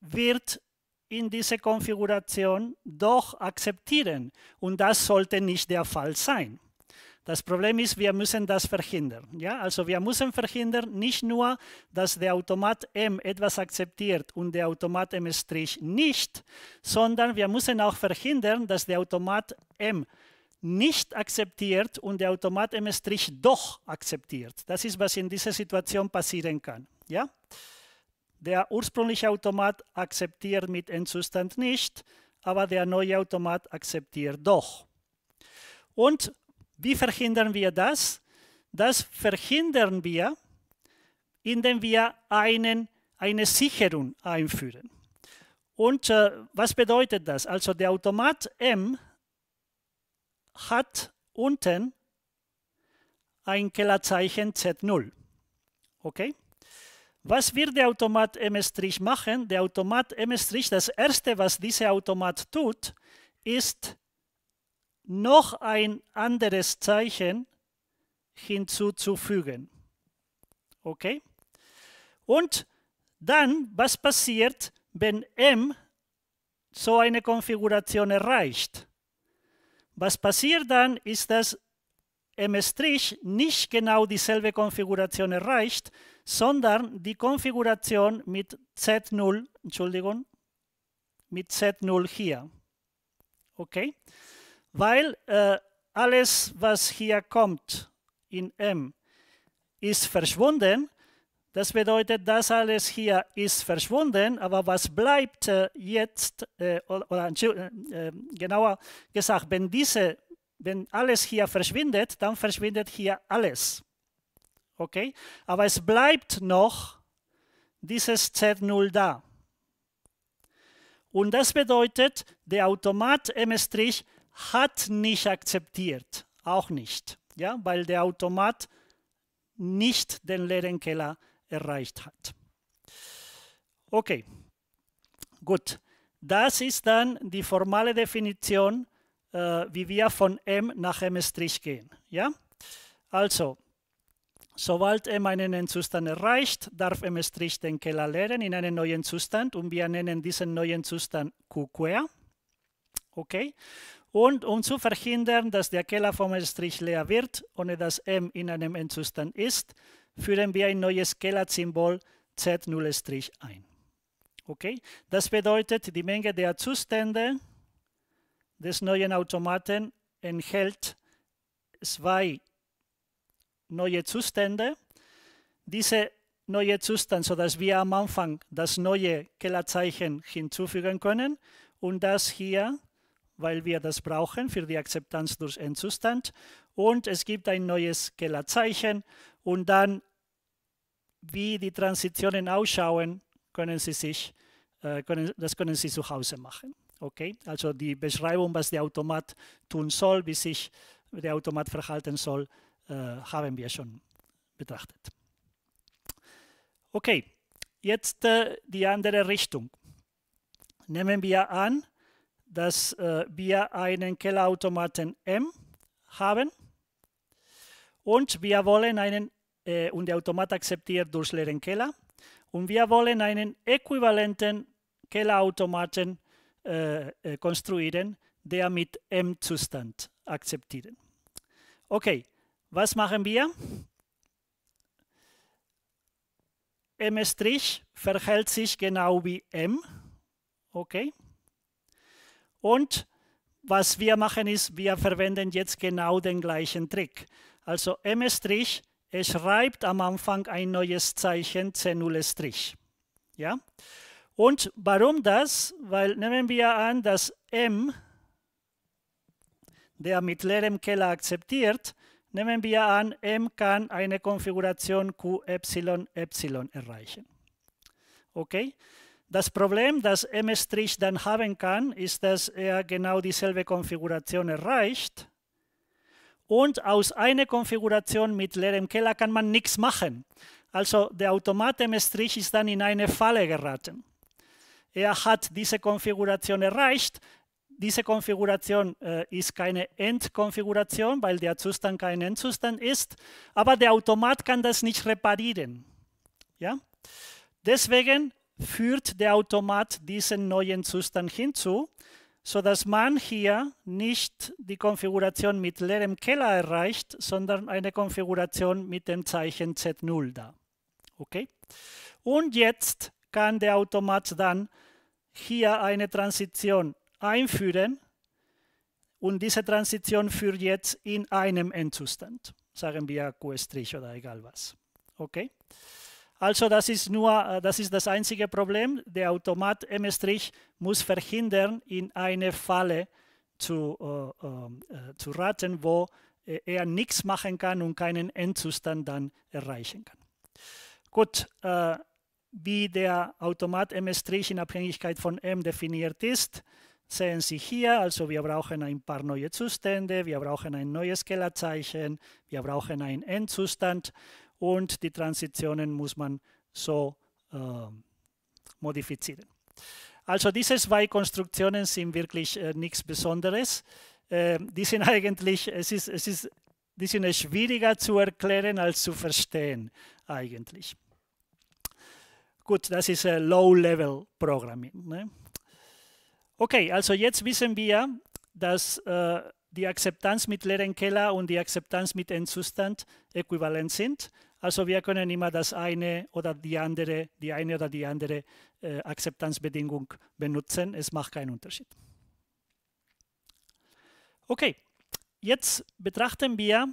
wird in diese Konfiguration doch akzeptieren. Und das sollte nicht der Fall sein. Das Problem ist, wir müssen das verhindern. Ja? Also wir müssen verhindern, nicht nur, dass der Automat M etwas akzeptiert und der Automat M' nicht, sondern wir müssen auch verhindern, dass der Automat M nicht akzeptiert und der Automat ms doch akzeptiert. Das ist, was in dieser Situation passieren kann. Ja? Der ursprüngliche Automat akzeptiert mit Endzustand nicht, aber der neue Automat akzeptiert doch. Und wie verhindern wir das? Das verhindern wir, indem wir einen, eine Sicherung einführen. Und äh, was bedeutet das? Also der Automat M hat unten ein Kellerzeichen Z0. Okay? Was wird der Automat M' machen? Der Automat M', das erste, was dieser Automat tut, ist noch ein anderes Zeichen hinzuzufügen. Okay? Und dann, was passiert, wenn M so eine Konfiguration erreicht? Was passiert dann, ist, dass M' nicht genau dieselbe Konfiguration erreicht, sondern die Konfiguration mit Z0, Entschuldigung, mit Z0 hier. Okay? Weil äh, alles, was hier kommt in M, ist verschwunden das bedeutet, das alles hier ist verschwunden, aber was bleibt äh, jetzt, äh, oder äh, genauer gesagt, wenn, diese, wenn alles hier verschwindet, dann verschwindet hier alles. Okay? Aber es bleibt noch dieses Z0 da. Und das bedeutet, der Automat M' hat nicht akzeptiert, auch nicht, ja, weil der Automat nicht den leeren Keller erreicht hat. Okay, gut. Das ist dann die formale Definition, äh, wie wir von m nach m' gehen. Ja? Also, sobald m einen Endzustand erreicht, darf m' den Keller leeren in einen neuen Zustand und wir nennen diesen neuen Zustand q-quer. Okay? Und um zu verhindern, dass der Keller vom M' leer wird, ohne dass m in einem Endzustand ist, führen wir ein neues keller symbol Z0' ein. Okay? Das bedeutet, die Menge der Zustände des neuen Automaten enthält zwei neue Zustände. Diese neue Zustand, sodass wir am Anfang das neue Kellerzeichen hinzufügen können und das hier, weil wir das brauchen für die Akzeptanz durch Endzustand. Und es gibt ein neues Kellerzeichen und dann wie die Transitionen ausschauen, können Sie sich, äh, können, das können Sie zu Hause machen. Okay? Also die Beschreibung, was der Automat tun soll, wie sich der Automat verhalten soll, äh, haben wir schon betrachtet. Okay, jetzt äh, die andere Richtung. Nehmen wir an, dass äh, wir einen Kellerautomaten M haben und wir wollen einen äh, eh, und der Automat akzeptiert durch leeren Keller. Und wir wollen einen äquivalenten Kellerautomaten äh, eh, äh, eh, konstruieren, der mit M-Zustand akzeptiert. Okay, was machen wir? M' verhält sich genau wie M. Okay. Und was wir machen ist, wir verwenden jetzt genau den gleichen Trick. Also M' Er schreibt am Anfang ein neues Zeichen, C0'. Ja? Und warum das? Weil nehmen wir an, dass M, der mit leerem Keller akzeptiert, nehmen wir an, M kann eine Konfiguration Q epsilon epsilon erreichen. Okay? Das Problem, das M' dann haben kann, ist, dass er genau dieselbe Konfiguration erreicht, und aus einer Konfiguration mit leerem Keller kann man nichts machen. Also der Automat M-Strich ist dann in eine Falle geraten. Er hat diese Konfiguration erreicht. Diese Konfiguration äh, ist keine Endkonfiguration, weil der Zustand kein Endzustand ist. Aber der Automat kann das nicht reparieren. Ja? Deswegen führt der Automat diesen neuen Zustand hinzu sodass man hier nicht die Konfiguration mit leerem Keller erreicht, sondern eine Konfiguration mit dem Zeichen Z0 da. Okay? Und jetzt kann der Automat dann hier eine Transition einführen und diese Transition führt jetzt in einem Endzustand. Sagen wir Q' oder egal was. Okay? Also das ist nur, äh, das ist das einzige Problem. Der Automat M' muss verhindern, in eine Falle zu, äh, äh, äh zu raten, wo äh, er nichts machen kann und keinen Endzustand dann erreichen kann. Gut, äh, wie der Automat M' in Abhängigkeit von M definiert ist, sehen Sie hier, also wir brauchen ein paar neue Zustände, wir brauchen ein neues Kellerzeichen, wir brauchen einen Endzustand und die Transitionen muss man so äh, modifizieren. Also diese zwei Konstruktionen sind wirklich äh, nichts Besonderes. Äh, die sind eigentlich, es ist, es ist, die sind schwieriger zu erklären als zu verstehen eigentlich. Gut, das ist äh, Low-Level-Programming. Ne? Okay, also jetzt wissen wir, dass äh, die Akzeptanz mit leeren Keller und die Akzeptanz mit Endzustand äquivalent sind. Also wir können immer das eine oder die andere, die eine oder die andere äh, Akzeptanzbedingung benutzen. Es macht keinen Unterschied. Okay, jetzt betrachten wir,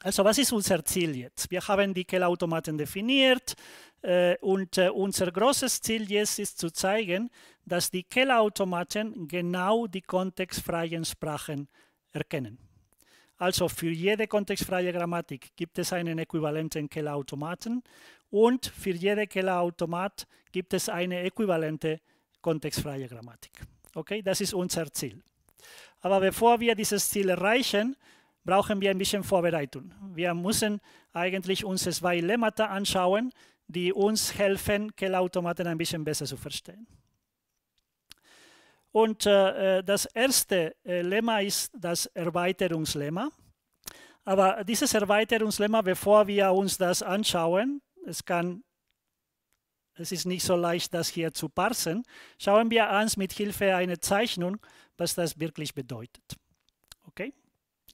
also was ist unser Ziel jetzt? Wir haben die Kellerautomaten definiert äh, und äh, unser großes Ziel jetzt ist zu zeigen, dass die Kellerautomaten genau die kontextfreien Sprachen erkennen. Also für jede kontextfreie Grammatik gibt es einen äquivalenten keller und für jede keller gibt es eine äquivalente kontextfreie Grammatik. Okay, das ist unser Ziel. Aber bevor wir dieses Ziel erreichen, brauchen wir ein bisschen Vorbereitung. Wir müssen eigentlich uns zwei Lemmata anschauen, die uns helfen, keller ein bisschen besser zu verstehen. Und äh, äh, das erste äh, Lemma ist das Erweiterungslemma. Aber dieses Erweiterungslemma, bevor wir uns das anschauen, es kann es ist nicht so leicht, das hier zu parsen. Schauen wir uns mit Hilfe einer Zeichnung, was das wirklich bedeutet. Okay?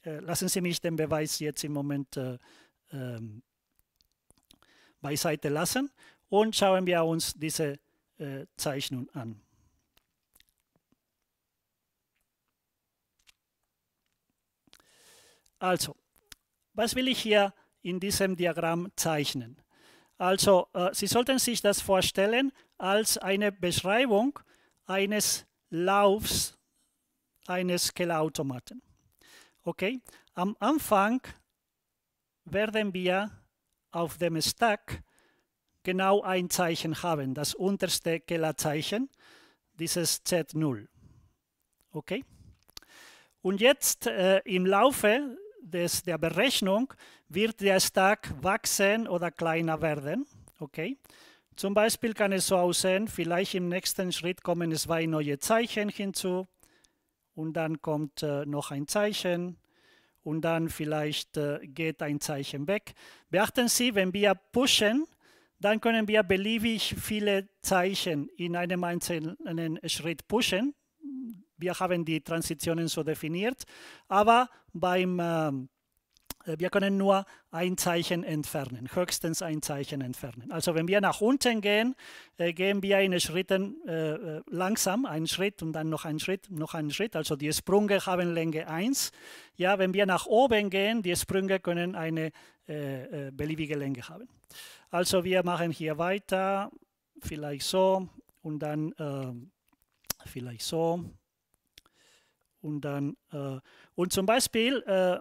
Äh, lassen Sie mich den Beweis jetzt im Moment äh, ähm, beiseite lassen und schauen wir uns diese äh, Zeichnung an. Also, was will ich hier in diesem Diagramm zeichnen? Also, äh, Sie sollten sich das vorstellen als eine Beschreibung eines Laufs eines Kellerautomaten. Okay, am Anfang werden wir auf dem Stack genau ein Zeichen haben, das unterste Kellerzeichen, dieses Z0. Okay? Und jetzt äh, im Laufe des, der Berechnung wird der Stack wachsen oder kleiner werden. Okay. Zum Beispiel kann es so aussehen, vielleicht im nächsten Schritt kommen zwei neue Zeichen hinzu und dann kommt äh, noch ein Zeichen und dann vielleicht äh, geht ein Zeichen weg. Beachten Sie, wenn wir pushen, dann können wir beliebig viele Zeichen in einem einzelnen Schritt pushen wir haben die Transitionen so definiert, aber beim, äh, wir können nur ein Zeichen entfernen, höchstens ein Zeichen entfernen. Also wenn wir nach unten gehen, äh, gehen wir in Schritten äh, äh langsam, einen Schritt und dann noch einen Schritt, noch einen Schritt. Also die Sprünge haben Länge 1. Ja, wenn wir nach oben gehen, die Sprünge können eine äh, äh, beliebige Länge haben. Also wir machen hier weiter, vielleicht so und dann ähm, vielleicht so. Und dann, äh, und zum Beispiel, äh,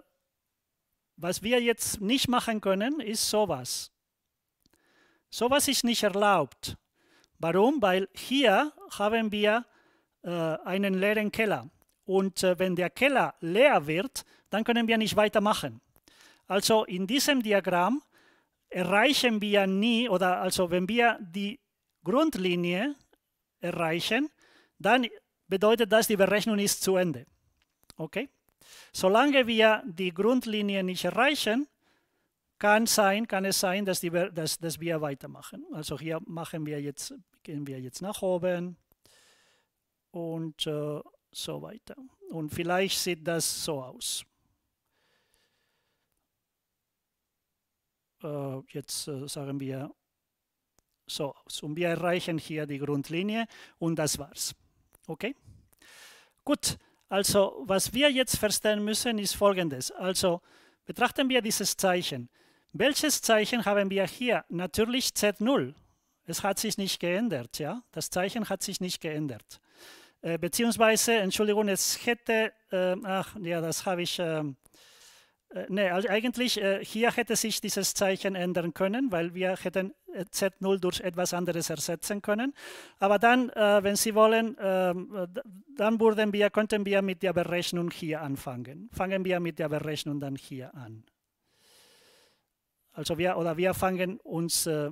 was wir jetzt nicht machen können, ist sowas. Sowas ist nicht erlaubt. Warum? Weil hier haben wir äh, einen leeren Keller. Und äh, wenn der Keller leer wird, dann können wir nicht weitermachen. Also in diesem Diagramm erreichen wir nie, oder also wenn wir die Grundlinie erreichen, dann bedeutet das, die Berechnung ist zu Ende. Okay? Solange wir die Grundlinie nicht erreichen, kann, sein, kann es sein, dass, die, dass, dass wir weitermachen. Also hier machen wir jetzt, gehen wir jetzt nach oben und äh, so weiter. Und vielleicht sieht das so aus. Äh, jetzt äh, sagen wir so aus. Und wir erreichen hier die Grundlinie und das war's. Okay? Gut, also was wir jetzt verstehen müssen, ist folgendes. Also betrachten wir dieses Zeichen. Welches Zeichen haben wir hier? Natürlich Z0. Es hat sich nicht geändert, ja? Das Zeichen hat sich nicht geändert. Äh, beziehungsweise, Entschuldigung, es hätte, äh, ach ja, das habe ich, ähm, äh, nee, also eigentlich äh, hier hätte sich dieses Zeichen ändern können, weil wir hätten Z0 durch etwas anderes ersetzen können. Aber dann, äh, wenn Sie wollen, äh, dann würden wir, könnten wir mit der Berechnung hier anfangen. Fangen wir mit der Berechnung dann hier an. Also wir, oder wir fangen uns äh,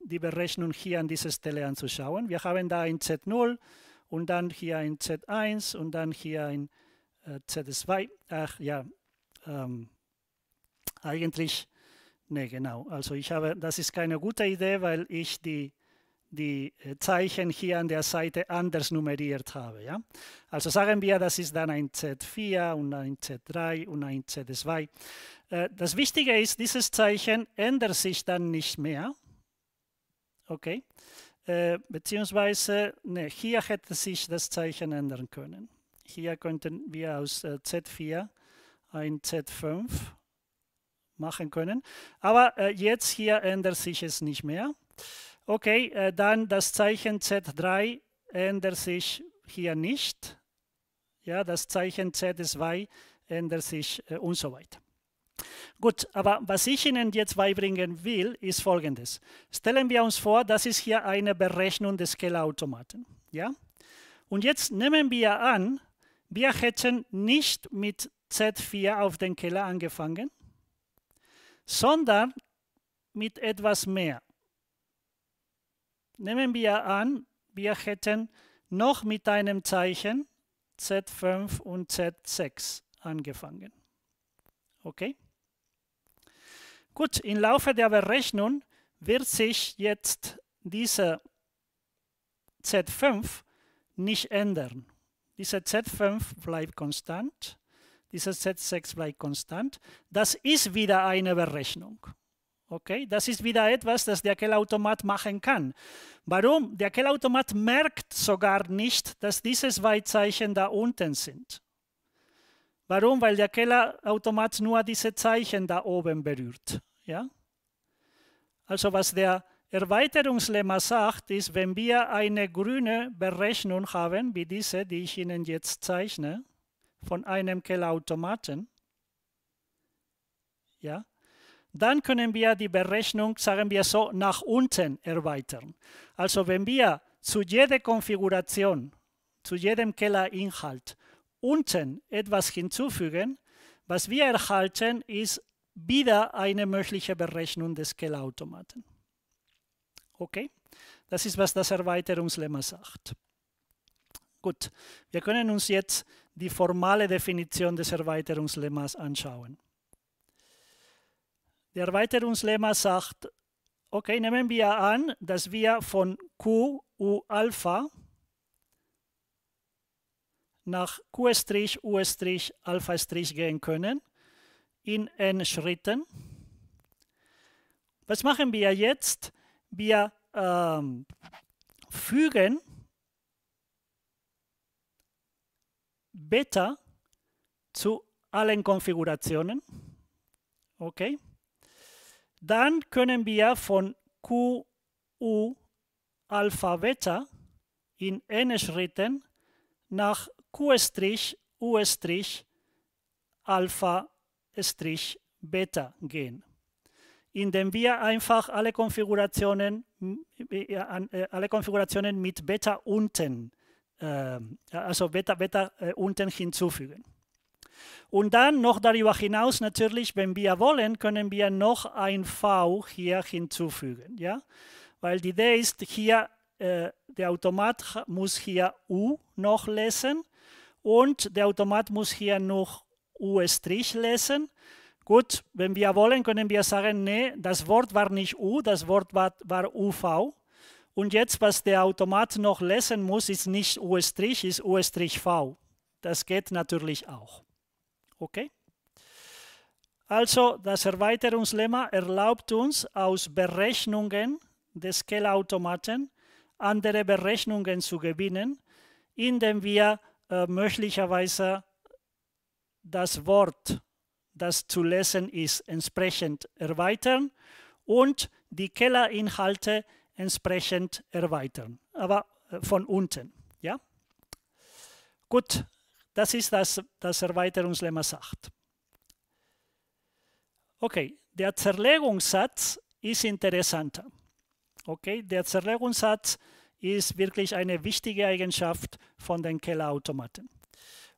die Berechnung hier an dieser Stelle anzuschauen. Wir haben da ein Z0 und dann hier ein Z1 und dann hier ein äh, Z2. Ach ja, ähm, eigentlich Ne, genau. Also ich habe, das ist keine gute Idee, weil ich die, die äh, Zeichen hier an der Seite anders nummeriert habe. Ja? Also sagen wir, das ist dann ein Z4 und ein Z3 und ein Z2. Äh, das Wichtige ist, dieses Zeichen ändert sich dann nicht mehr. Okay. Äh, beziehungsweise, ne, hier hätte sich das Zeichen ändern können. Hier könnten wir aus Z4 ein Z5 machen können. Aber äh, jetzt hier ändert sich es nicht mehr. Okay, äh, dann das Zeichen Z3 ändert sich hier nicht. Ja, das Zeichen Z2 ändert sich äh, und so weiter. Gut, aber was ich Ihnen jetzt beibringen will, ist folgendes. Stellen wir uns vor, das ist hier eine Berechnung des Kellerautomaten. Ja? Und jetzt nehmen wir an, wir hätten nicht mit Z4 auf den Keller angefangen, sondern mit etwas mehr. Nehmen wir an, wir hätten noch mit einem Zeichen Z5 und Z6 angefangen. Okay? Gut, im Laufe der Berechnung wird sich jetzt dieser Z5 nicht ändern. Dieser Z5 bleibt konstant dieser Z6 bleibt konstant. Das ist wieder eine Berechnung. Okay, das ist wieder etwas, das der Kellautomat machen kann. Warum? Der Kellautomat merkt sogar nicht, dass diese zwei Zeichen da unten sind. Warum? Weil der Kellautomat nur diese Zeichen da oben berührt. Ja? Also was der Erweiterungslemma sagt, ist, wenn wir eine grüne Berechnung haben, wie diese, die ich Ihnen jetzt zeichne, von einem Kellerautomaten, ja, dann können wir die Berechnung, sagen wir so, nach unten erweitern. Also wenn wir zu jeder Konfiguration, zu jedem Kellerinhalt unten etwas hinzufügen, was wir erhalten, ist wieder eine mögliche Berechnung des Kellerautomaten. Okay? Das ist, was das Erweiterungslemma sagt. Gut, wir können uns jetzt die formale Definition des Erweiterungslemmas anschauen. Der Erweiterungslemma sagt, okay, nehmen wir an, dass wir von Q, U Alpha nach Q', U', Alpha' gehen können in n Schritten. Was machen wir jetzt? Wir ähm, fügen Beta zu allen Konfigurationen. Okay. Dann können wir von Q, U, Alpha, Beta in n Schritten nach Q', U', Alpha, Beta gehen, indem wir einfach alle Konfigurationen, äh, alle Konfigurationen mit Beta unten ähm, also Beta, Beta äh, unten hinzufügen. Und dann noch darüber hinaus natürlich, wenn wir wollen, können wir noch ein V hier hinzufügen. Ja? Weil die Idee ist hier, äh, der Automat muss hier U noch lesen und der Automat muss hier noch U' lesen. Gut, wenn wir wollen, können wir sagen, nee, das Wort war nicht U, das Wort war, war UV. Und jetzt, was der Automat noch lesen muss, ist nicht US', ist US'-V. Das geht natürlich auch. Okay? Also, das Erweiterungslemma erlaubt uns, aus Berechnungen des Scale-Automaten andere Berechnungen zu gewinnen, indem wir äh, möglicherweise das Wort, das zu lesen ist, entsprechend erweitern und die Kellerinhalte inhalte entsprechend erweitern, aber äh, von unten. Ja? Gut, das ist das, das Erweiterungslemma 8. Okay, der Zerlegungssatz ist interessanter. Okay, der Zerlegungssatz ist wirklich eine wichtige Eigenschaft von den Kellerautomaten.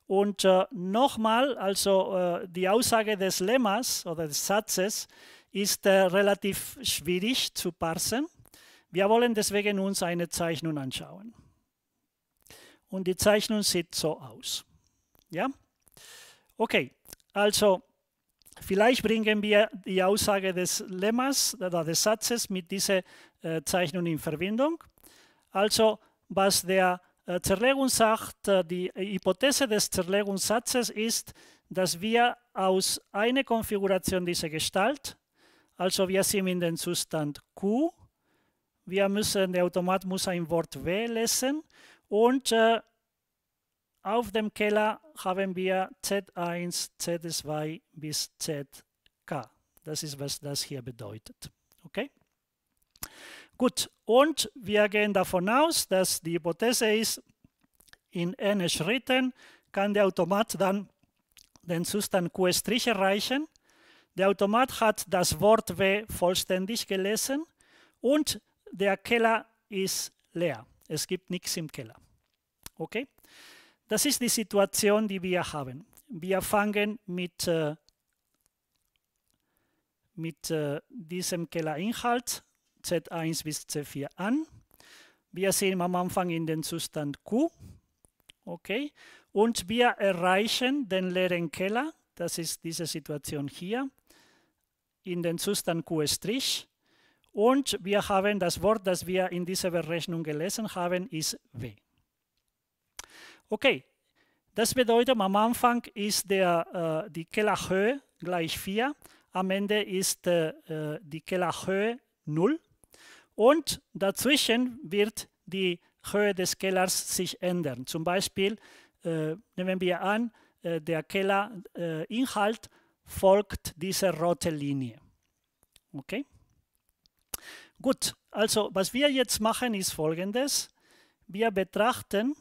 Und äh, nochmal, also äh, die Aussage des Lemmas oder des Satzes ist äh, relativ schwierig zu parsen. Wir wollen deswegen uns eine Zeichnung anschauen. Und die Zeichnung sieht so aus. Ja? Okay, also vielleicht bringen wir die Aussage des Lemmas, oder des Satzes, mit dieser äh, Zeichnung in Verbindung. Also, was der äh, Zerlegung sagt, äh, die Hypothese des Zerlegungssatzes ist, dass wir aus einer Konfiguration dieser Gestalt, also wir sind in den Zustand Q, wir müssen, der Automat muss ein Wort W lesen und äh, auf dem Keller haben wir Z1, Z2 bis ZK. Das ist, was das hier bedeutet. Okay? Gut, und wir gehen davon aus, dass die Hypothese ist, in n Schritten kann der Automat dann den Zustand Q' erreichen. Der Automat hat das Wort W vollständig gelesen und der Keller ist leer. Es gibt nichts im Keller. Okay? Das ist die Situation, die wir haben. Wir fangen mit, äh, mit äh, diesem Kellerinhalt Z1 bis Z4 an. Wir sind am Anfang in den Zustand Q. Okay? Und wir erreichen den leeren Keller. Das ist diese Situation hier. In den Zustand Q' Und wir haben das Wort, das wir in dieser Berechnung gelesen haben, ist W. Okay, das bedeutet, am Anfang ist der, äh, die Kellerhöhe gleich 4, am Ende ist äh, die Kellerhöhe 0 und dazwischen wird die Höhe des Kellers sich ändern. Zum Beispiel äh, nehmen wir an, äh, der Kellerinhalt äh, folgt dieser roten Linie. Okay? Gut, also was wir jetzt machen ist folgendes. Wir betrachten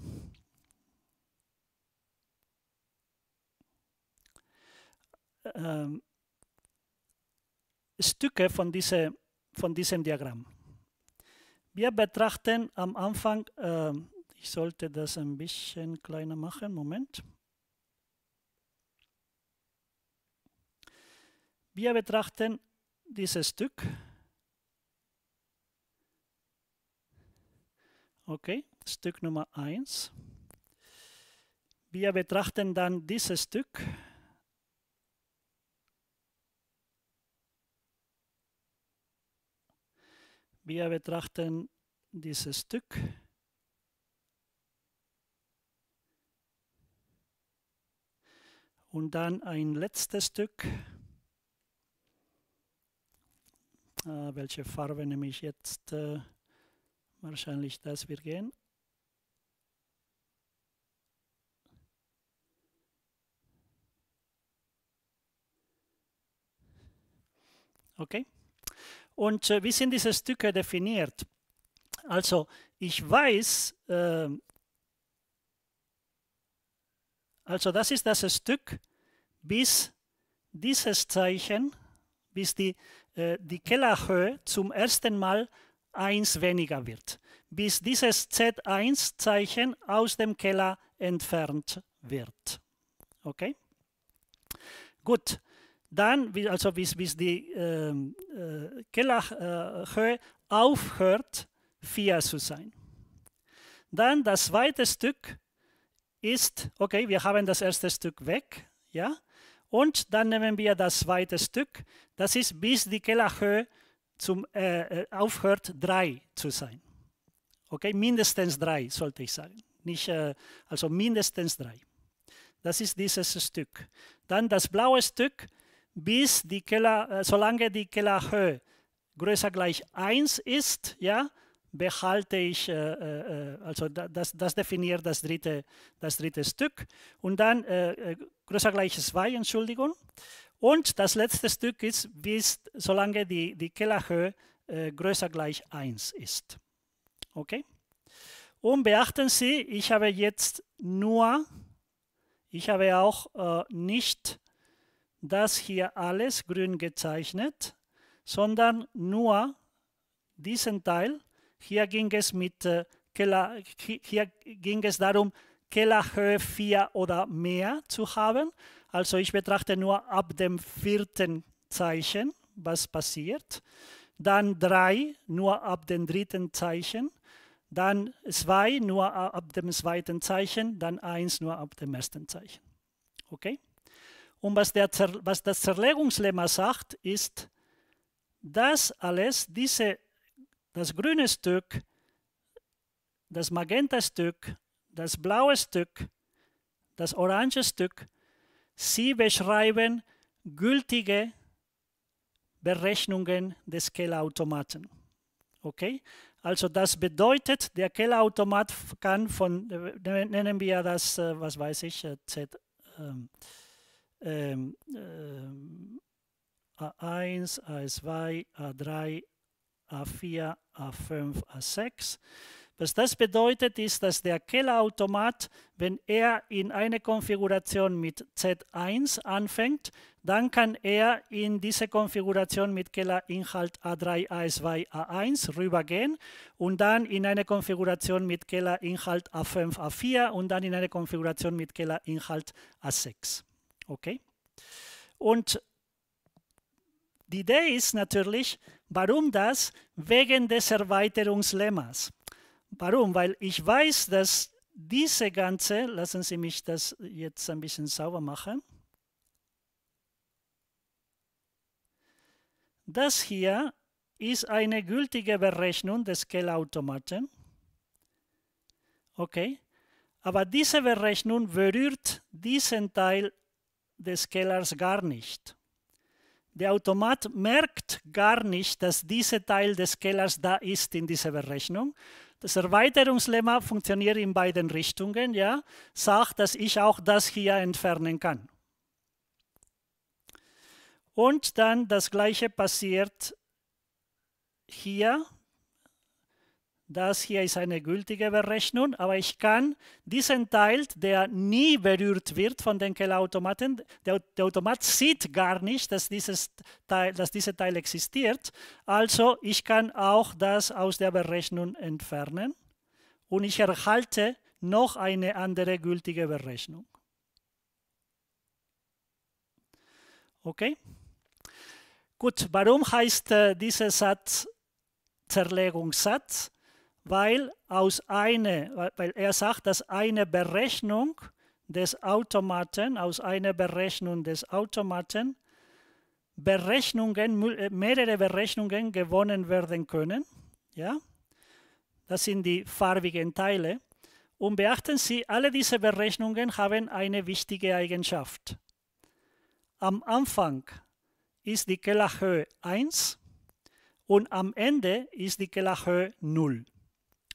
äh, Stücke von, diese, von diesem Diagramm. Wir betrachten am Anfang, äh, ich sollte das ein bisschen kleiner machen, Moment. Wir betrachten dieses Stück. Okay, Stück Nummer 1. Wir betrachten dann dieses Stück. Wir betrachten dieses Stück. Und dann ein letztes Stück. Äh, welche Farbe nehme ich jetzt? Äh, wahrscheinlich das wird gehen. Okay? Und äh, wie sind diese Stücke definiert? Also, ich weiß, äh, also das ist das Stück bis dieses Zeichen, bis die, äh, die Kellerhöhe zum ersten Mal 1 weniger wird, bis dieses Z1-Zeichen aus dem Keller entfernt wird. Okay? Gut, dann, also bis, bis die ähm, äh, Kellerhöhe äh, aufhört, 4 zu sein. Dann das zweite Stück ist, okay, wir haben das erste Stück weg, ja, und dann nehmen wir das zweite Stück, das ist bis die Kellerhöhe zum, äh, äh, aufhört, drei zu sein. Okay, mindestens drei sollte ich sagen. Nicht, äh, also mindestens drei. Das ist dieses Stück. Dann das blaue Stück, bis die Keller, äh, solange die Kellerhöhe größer gleich 1 ist, ja, behalte ich, äh, äh, also das, das definiert das dritte, das dritte Stück. Und dann größer gleich 2, Entschuldigung. Und das letzte Stück ist, bis, solange die, die Kellerhöhe äh, größer gleich 1 ist. Okay? Und beachten Sie, ich habe jetzt nur, ich habe auch äh, nicht das hier alles grün gezeichnet, sondern nur diesen Teil. Hier ging es, mit, äh, Keller, hier ging es darum, Kellerhöhe 4 oder mehr zu haben. Also ich betrachte nur ab dem vierten Zeichen, was passiert. Dann drei nur ab dem dritten Zeichen. Dann zwei nur ab dem zweiten Zeichen. Dann eins nur ab dem ersten Zeichen. Okay? Und was, der, was das Zerlegungslemma sagt, ist, dass alles, diese, das grüne Stück, das magenta Stück, das blaue Stück, das orange Stück, Sie beschreiben gültige Berechnungen des Kellautomaten. Okay? Also das bedeutet, der Kellautomat kann von, äh, ne-, nennen wir das, äh, was weiß ich, äh, Z, ähm, ähm, A1, A2, A3, A4, A5, A6. Was das bedeutet, ist, dass der Kellerautomat, wenn er in eine Konfiguration mit Z1 anfängt, dann kann er in diese Konfiguration mit Kellerinhalt A3, A2, A1 rübergehen und dann in eine Konfiguration mit Kellerinhalt A5, A4 und dann in eine Konfiguration mit Kellerinhalt A6. Okay? Und die Idee ist natürlich, warum das? Wegen des Erweiterungslemmas. Warum? Weil ich weiß, dass diese ganze, lassen Sie mich das jetzt ein bisschen sauber machen, das hier ist eine gültige Berechnung des scale Okay, aber diese Berechnung berührt diesen Teil des Kellers gar nicht. Der Automat merkt gar nicht, dass dieser Teil des Kellers da ist in dieser Berechnung das Erweiterungslemma funktioniert in beiden Richtungen, ja, sagt, dass ich auch das hier entfernen kann. Und dann das gleiche passiert hier das hier ist eine gültige Berechnung, aber ich kann diesen Teil, der nie berührt wird von den Kellerautomaten, der, der Automat sieht gar nicht, dass, dieses Teil, dass dieser Teil existiert. Also ich kann auch das aus der Berechnung entfernen und ich erhalte noch eine andere gültige Berechnung. Okay? Gut, warum heißt äh, dieser Satz Zerlegungssatz? weil, aus eine, weil er sagt, dass eine Berechnung des Automaten, aus einer Berechnung des Automaten, Berechnungen, äh, mehrere Berechnungen gewonnen werden können. Ja? Das sind die farbigen Teile. Und beachten Sie, alle diese Berechnungen haben eine wichtige Eigenschaft. Am Anfang ist die Kellerhöhe 1 und am Ende ist die Kellerhöhe 0.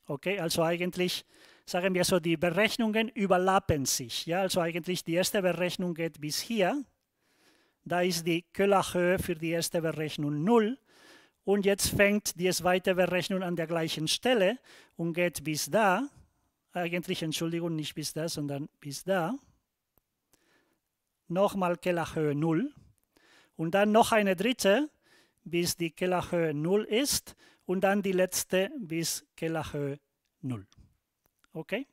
Okay, also eigentlich sagen wir so, die Berechnungen überlappen sich. Ja, also eigentlich die erste Berechnung geht bis hier. Da ist die Köhlerhöhe für die erste Berechnung 0. Und jetzt fängt die zweite Berechnung an der gleichen Stelle und geht bis da. Eigentlich, Entschuldigung, nicht bis da, sondern bis da. Nochmal Kellerhöhe 0. Und dann noch eine dritte, bis die Kellerhöhe 0 ist und dann die letzte bis Kellerhöhe 0. Okay?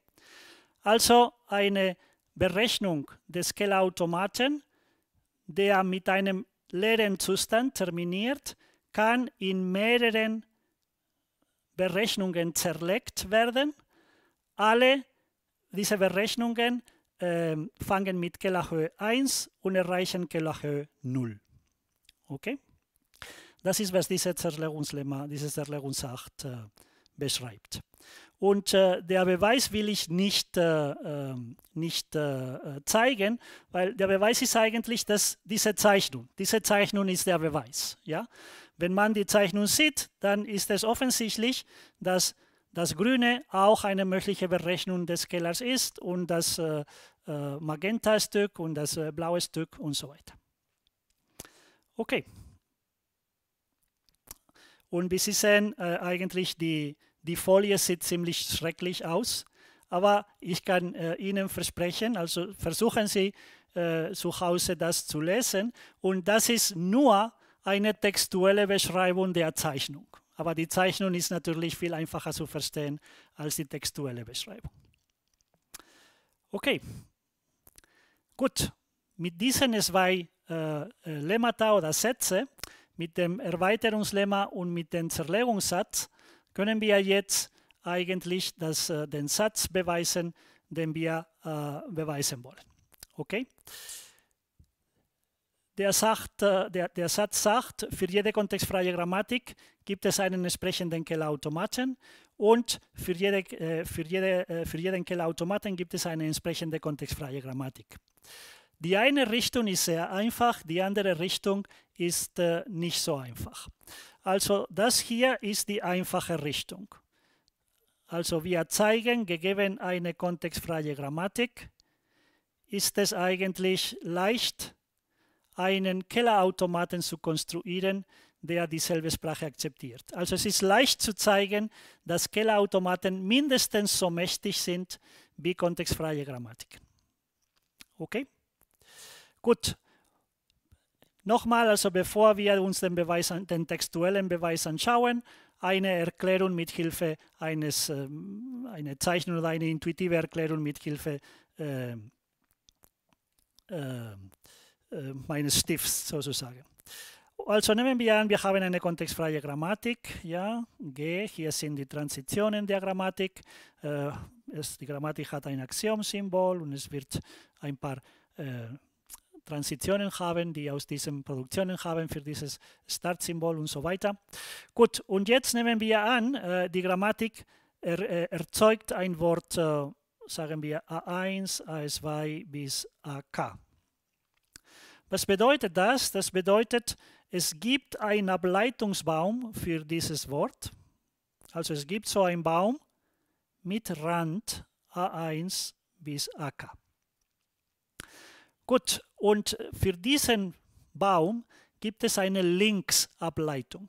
Also eine Berechnung des Kellerautomaten, der mit einem leeren Zustand terminiert, kann in mehreren Berechnungen zerlegt werden. Alle diese Berechnungen äh, fangen mit Kellerhöhe 1 und erreichen Kellerhöhe 0. Okay? Das ist, was diese Zerlegungslemma, dieses Zerlegungsakt äh, beschreibt. Und äh, der Beweis will ich nicht, äh, ähm, nicht äh, äh, zeigen, weil der Beweis ist eigentlich dass diese Zeichnung. Diese Zeichnung ist der Beweis. Ja? Wenn man die Zeichnung sieht, dann ist es offensichtlich, dass das Grüne auch eine mögliche Berechnung des Kellers ist und das äh, äh Magenta-Stück und das blaue Stück und so weiter. Okay. Und wie Sie sehen, äh, eigentlich die, die Folie sieht ziemlich schrecklich aus. Aber ich kann äh, Ihnen versprechen, also versuchen Sie äh, zu Hause das zu lesen. Und das ist nur eine textuelle Beschreibung der Zeichnung. Aber die Zeichnung ist natürlich viel einfacher zu verstehen als die textuelle Beschreibung. Okay, gut. Mit diesen zwei äh, äh Lemmata oder Sätze mit dem Erweiterungslemma und mit dem Zerlegungssatz können wir jetzt eigentlich das, äh, den Satz beweisen, den wir äh, beweisen wollen. Okay? Der, sagt, äh, der, der Satz sagt, für jede kontextfreie Grammatik gibt es einen entsprechenden keller und für, jede, äh, für, jede, für jeden keller gibt es eine entsprechende kontextfreie Grammatik. Die eine Richtung ist sehr einfach, die andere Richtung ist äh, nicht so einfach. Also das hier ist die einfache Richtung. Also wir zeigen, gegeben eine kontextfreie Grammatik, ist es eigentlich leicht, einen Kellerautomaten zu konstruieren, der dieselbe Sprache akzeptiert. Also es ist leicht zu zeigen, dass Kellerautomaten mindestens so mächtig sind wie kontextfreie Grammatiken. Okay? Gut, nochmal, also bevor wir uns den, Beweis, den textuellen Beweis anschauen, eine Erklärung mit Hilfe eines, ähm, eine Zeichnung oder eine intuitive Erklärung mit Hilfe äh, äh, meines Stifts sozusagen. Also nehmen wir an, wir haben eine kontextfreie Grammatik, ja, G, hier sind die Transitionen der Grammatik, äh, es, die Grammatik hat ein Axiomsymbol und es wird ein paar äh, Transitionen haben, die aus diesen Produktionen haben für dieses Startsymbol und so weiter. Gut, und jetzt nehmen wir an, äh, die Grammatik er, er, äh, erzeugt ein Wort, äh, sagen wir A1, A2 bis AK. Was bedeutet das? Das bedeutet, es gibt einen Ableitungsbaum für dieses Wort. Also es gibt so einen Baum mit Rand A1 bis AK. Gut, und für diesen Baum gibt es eine Linksableitung.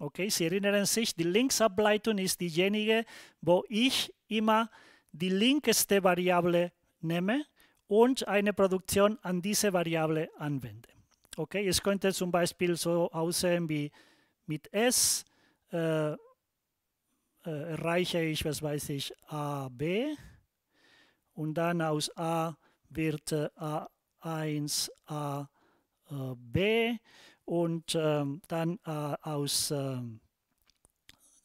Okay, Sie erinnern sich, die Linksableitung ist diejenige, wo ich immer die linkeste Variable nehme und eine Produktion an diese Variable anwende. Okay, es könnte zum Beispiel so aussehen wie mit S äh, äh, erreiche ich, was weiß ich, a b und dann aus A wird äh, A 1a äh, b und ähm, dann äh, aus, äh,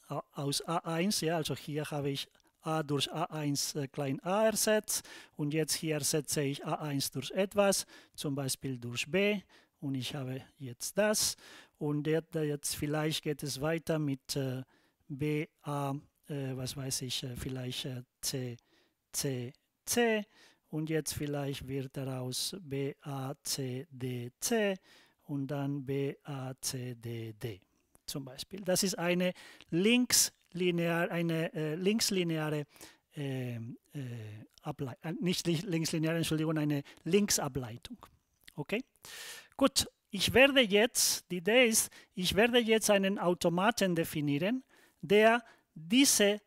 aus a1, ja, also hier habe ich a durch a1 äh, klein a ersetzt und jetzt hier ersetze ich a1 durch etwas, zum Beispiel durch b und ich habe jetzt das und jetzt vielleicht geht es weiter mit äh, b a äh, was weiß ich, vielleicht c, c, c und jetzt vielleicht wird daraus B, A, C, D, C und dann B, A, C, D, D zum Beispiel. Das ist eine linkslinear, eine äh, linkslineare ähm, äh, äh, Ableitung, nicht linkslineare, Entschuldigung, eine Linksableitung. Okay? Gut, ich werde jetzt, die Idee ist, ich werde jetzt einen Automaten definieren, der diese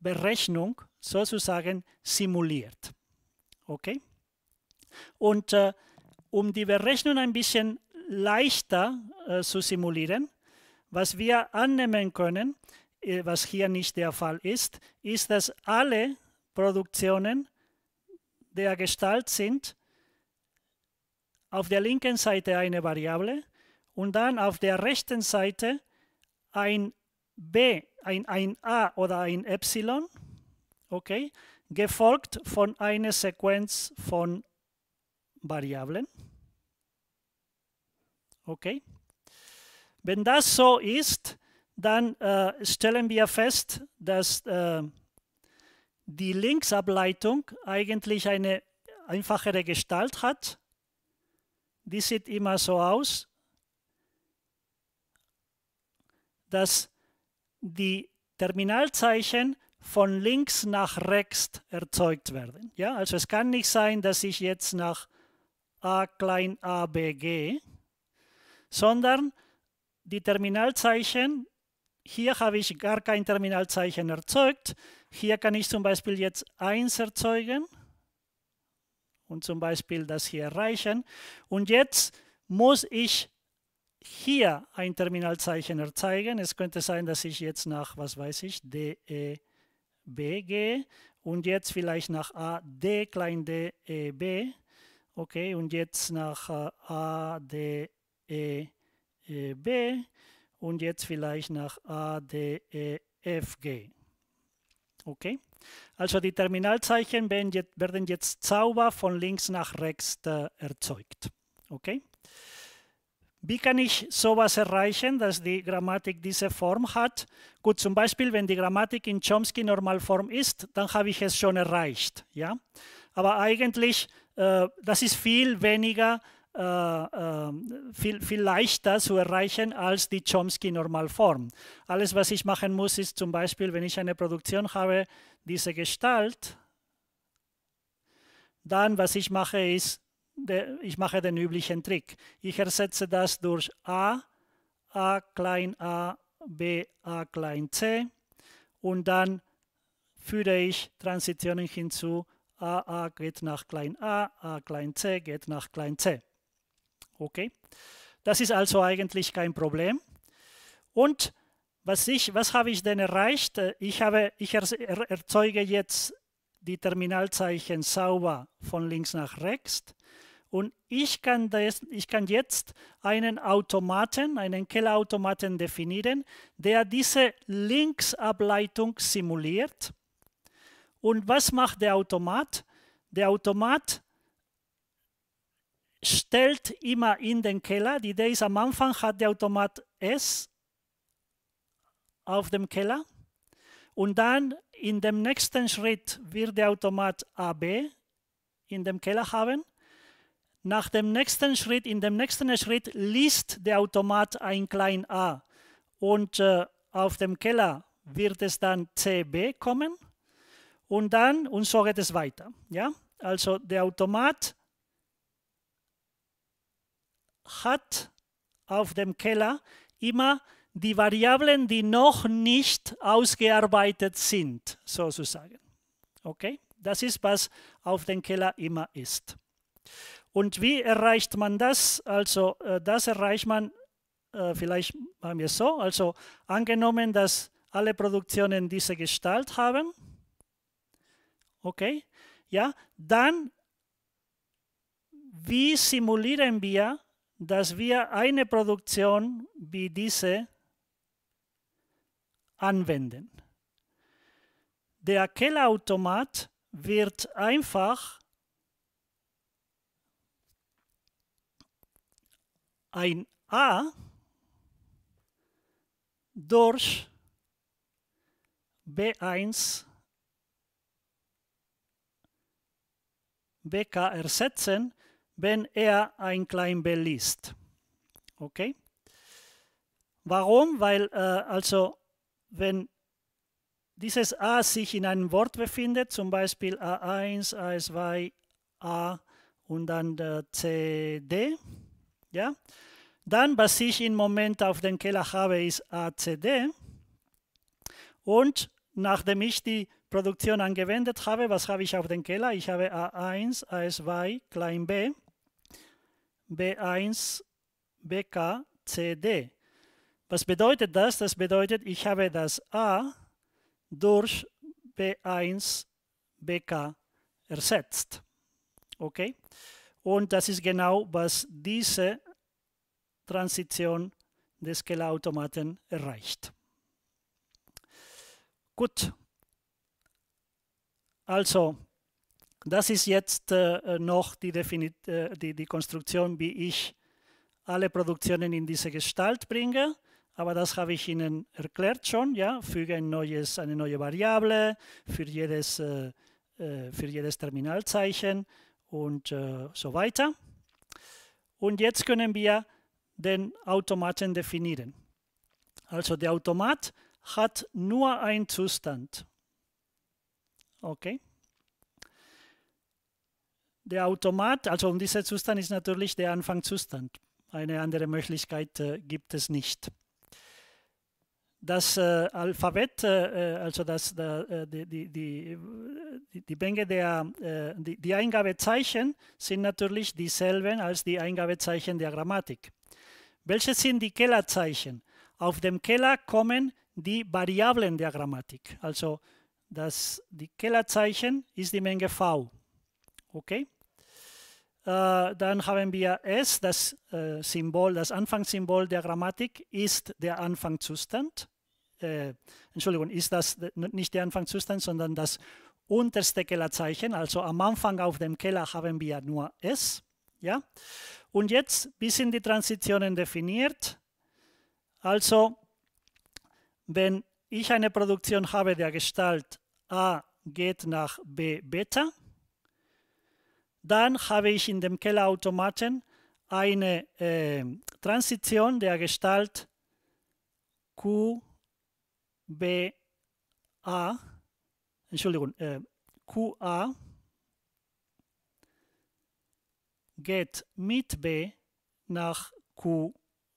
Berechnung sozusagen simuliert. Okay? Und äh, um die Berechnung ein bisschen leichter äh, zu simulieren, was wir annehmen können, äh, was hier nicht der Fall ist, ist, dass alle Produktionen der Gestalt sind auf der linken Seite eine Variable und dann auf der rechten Seite ein B, ein, ein A oder ein Epsilon, okay, gefolgt von einer Sequenz von Variablen. Okay. Wenn das so ist, dann äh, stellen wir fest, dass äh, die Linksableitung eigentlich eine einfachere Gestalt hat. Die sieht immer so aus, dass die Terminalzeichen von links nach rechts erzeugt werden. Ja, also es kann nicht sein, dass ich jetzt nach a klein a b gehe, sondern die Terminalzeichen, hier habe ich gar kein Terminalzeichen erzeugt. Hier kann ich zum Beispiel jetzt 1 erzeugen und zum Beispiel das hier erreichen. Und jetzt muss ich hier ein Terminalzeichen erzeugen. Es könnte sein, dass ich jetzt nach, was weiß ich, DE BG und jetzt vielleicht nach AD klein D, E, B. Okay, und jetzt nach äh, A, E, e B und jetzt vielleicht nach A, E, F, G. Okay, also die Terminalzeichen werden jetzt, werden jetzt sauber von links nach rechts äh, erzeugt. Okay. Wie kann ich sowas erreichen, dass die Grammatik diese Form hat? Gut, zum Beispiel, wenn die Grammatik in Chomsky-Normalform ist, dann habe ich es schon erreicht. Ja? Aber eigentlich, äh, das ist viel weniger, äh, äh, viel, viel leichter zu erreichen als die Chomsky-Normalform. Alles, was ich machen muss, ist zum Beispiel, wenn ich eine Produktion habe, diese Gestalt. Dann, was ich mache, ist de, ich mache den üblichen Trick. Ich ersetze das durch A, A klein a, B, A klein c und dann führe ich Transitionen hinzu. A, A geht nach klein a, A klein c geht nach klein c. Okay, das ist also eigentlich kein Problem. Und was, ich, was habe ich denn erreicht? Äh, ich, habe, ich erzeuge jetzt die Terminalzeichen sauber von links nach rechts und ich kann, das, ich kann jetzt einen Automaten, einen Kellerautomaten definieren, der diese Linksableitung simuliert. Und was macht der Automat? Der Automat stellt immer in den Keller. Die Idee ist, am Anfang hat der Automat S auf dem Keller. Und dann in dem nächsten Schritt wird der Automat AB in dem Keller haben. Nach dem nächsten Schritt, in dem nächsten Schritt liest der Automat ein klein a und äh, auf dem Keller wird es dann CB kommen und dann und so geht es weiter. Ja? Also der Automat hat auf dem Keller immer die Variablen, die noch nicht ausgearbeitet sind, sozusagen. Okay? Das ist, was auf dem Keller immer ist. Und wie erreicht man das? Also äh, das erreicht man, äh, vielleicht machen wir es so, also angenommen, dass alle Produktionen diese Gestalt haben, okay, ja, dann wie simulieren wir, dass wir eine Produktion wie diese anwenden? Der Kellerautomat wird einfach ein A durch B1 BK ersetzen, wenn er ein klein b liest. Okay? Warum? Weil äh, also wenn dieses A sich in einem Wort befindet, zum Beispiel A1, A2, A und dann äh, CD, ja? Dann, was ich im Moment auf dem Keller habe, ist ACD. Und nachdem ich die Produktion angewendet habe, was habe ich auf dem Keller? Ich habe A1, A2, klein b, B1, BK, CD. Was bedeutet das? Das bedeutet, ich habe das A durch B1, BK ersetzt. Okay? Und das ist genau, was diese Transition des Kellerautomaten erreicht. Gut, also das ist jetzt äh, noch die, Definit äh, die, die Konstruktion, wie ich alle Produktionen in diese Gestalt bringe. Aber das habe ich Ihnen erklärt schon. Ja? Füge ein neues, eine neue Variable für jedes, äh, äh für jedes Terminalzeichen und äh, so weiter. Und jetzt können wir den Automaten definieren. Also der Automat hat nur einen Zustand. Okay? Der Automat, also um dieser Zustand ist natürlich der Anfangszustand. Eine andere Möglichkeit äh, gibt es nicht. Das äh, Alphabet, äh, äh also das, da, äh, die, die, die, die Menge der äh, die, die Eingabezeichen sind natürlich dieselben als die Eingabezeichen der Grammatik. Welche sind die Kellerzeichen? Auf dem Keller kommen die Variablen der Grammatik. Also das, die Kellerzeichen ist die Menge V. Okay? Äh, dann haben wir S, das äh, Symbol, das Anfangssymbol der Grammatik ist der Anfangszustand. Äh, Entschuldigung, ist das nicht der Anfangszustand, sondern das unterste Kellerzeichen. Also am Anfang auf dem Keller haben wir nur S. Ja? Und jetzt, wie sind die Transitionen definiert? Also, wenn ich eine Produktion habe der Gestalt A geht nach B Beta, dann habe ich in dem Kellerautomaten eine äh, Transition der Gestalt Q B A, Entschuldigung, äh, QA geht mit b nach q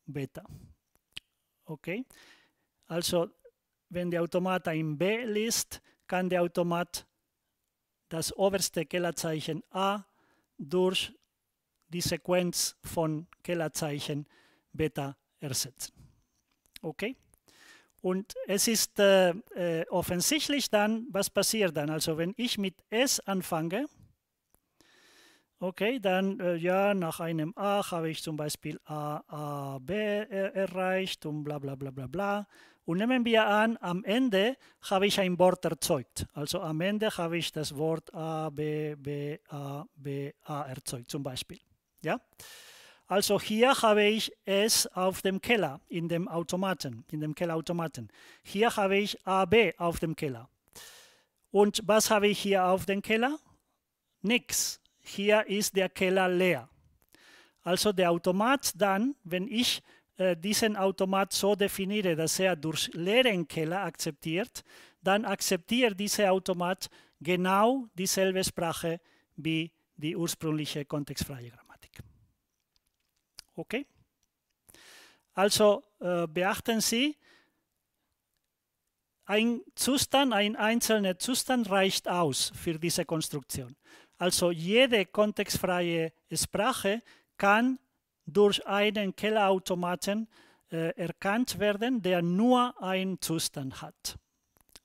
beta. Okay? Also, wenn der Automat ein b liest, kann der Automat das oberste Kellerzeichen a durch die Sequenz von Kellerzeichen beta ersetzen. Okay? Und es ist äh, äh offensichtlich dann, was passiert dann. Also wenn ich mit S anfange, Okay, dann äh, ja, nach einem A habe ich zum Beispiel A, A, B er äh, erreicht und bla bla bla bla bla. Und nehmen wir an, am Ende habe ich ein Wort erzeugt. Also am Ende habe ich das Wort A, B, B, A, B, A erzeugt zum Beispiel. Ja? Also hier habe ich es auf dem Keller, in dem Automaten, in dem Kellerautomaten. Hier habe ich A, B auf dem Keller. Und was habe ich hier auf dem Keller? Nix hier ist der Keller leer. Also der Automat dann, wenn ich äh, diesen Automat so definiere, dass er durch leeren Keller akzeptiert, dann akzeptiert dieser Automat genau dieselbe Sprache wie die ursprüngliche kontextfreie Grammatik. Okay? Also äh, beachten Sie, ein Zustand, ein einzelner Zustand reicht aus für diese Konstruktion. Also jede kontextfreie Sprache kann durch einen Kellerautomaten äh, erkannt werden, der nur einen Zustand hat.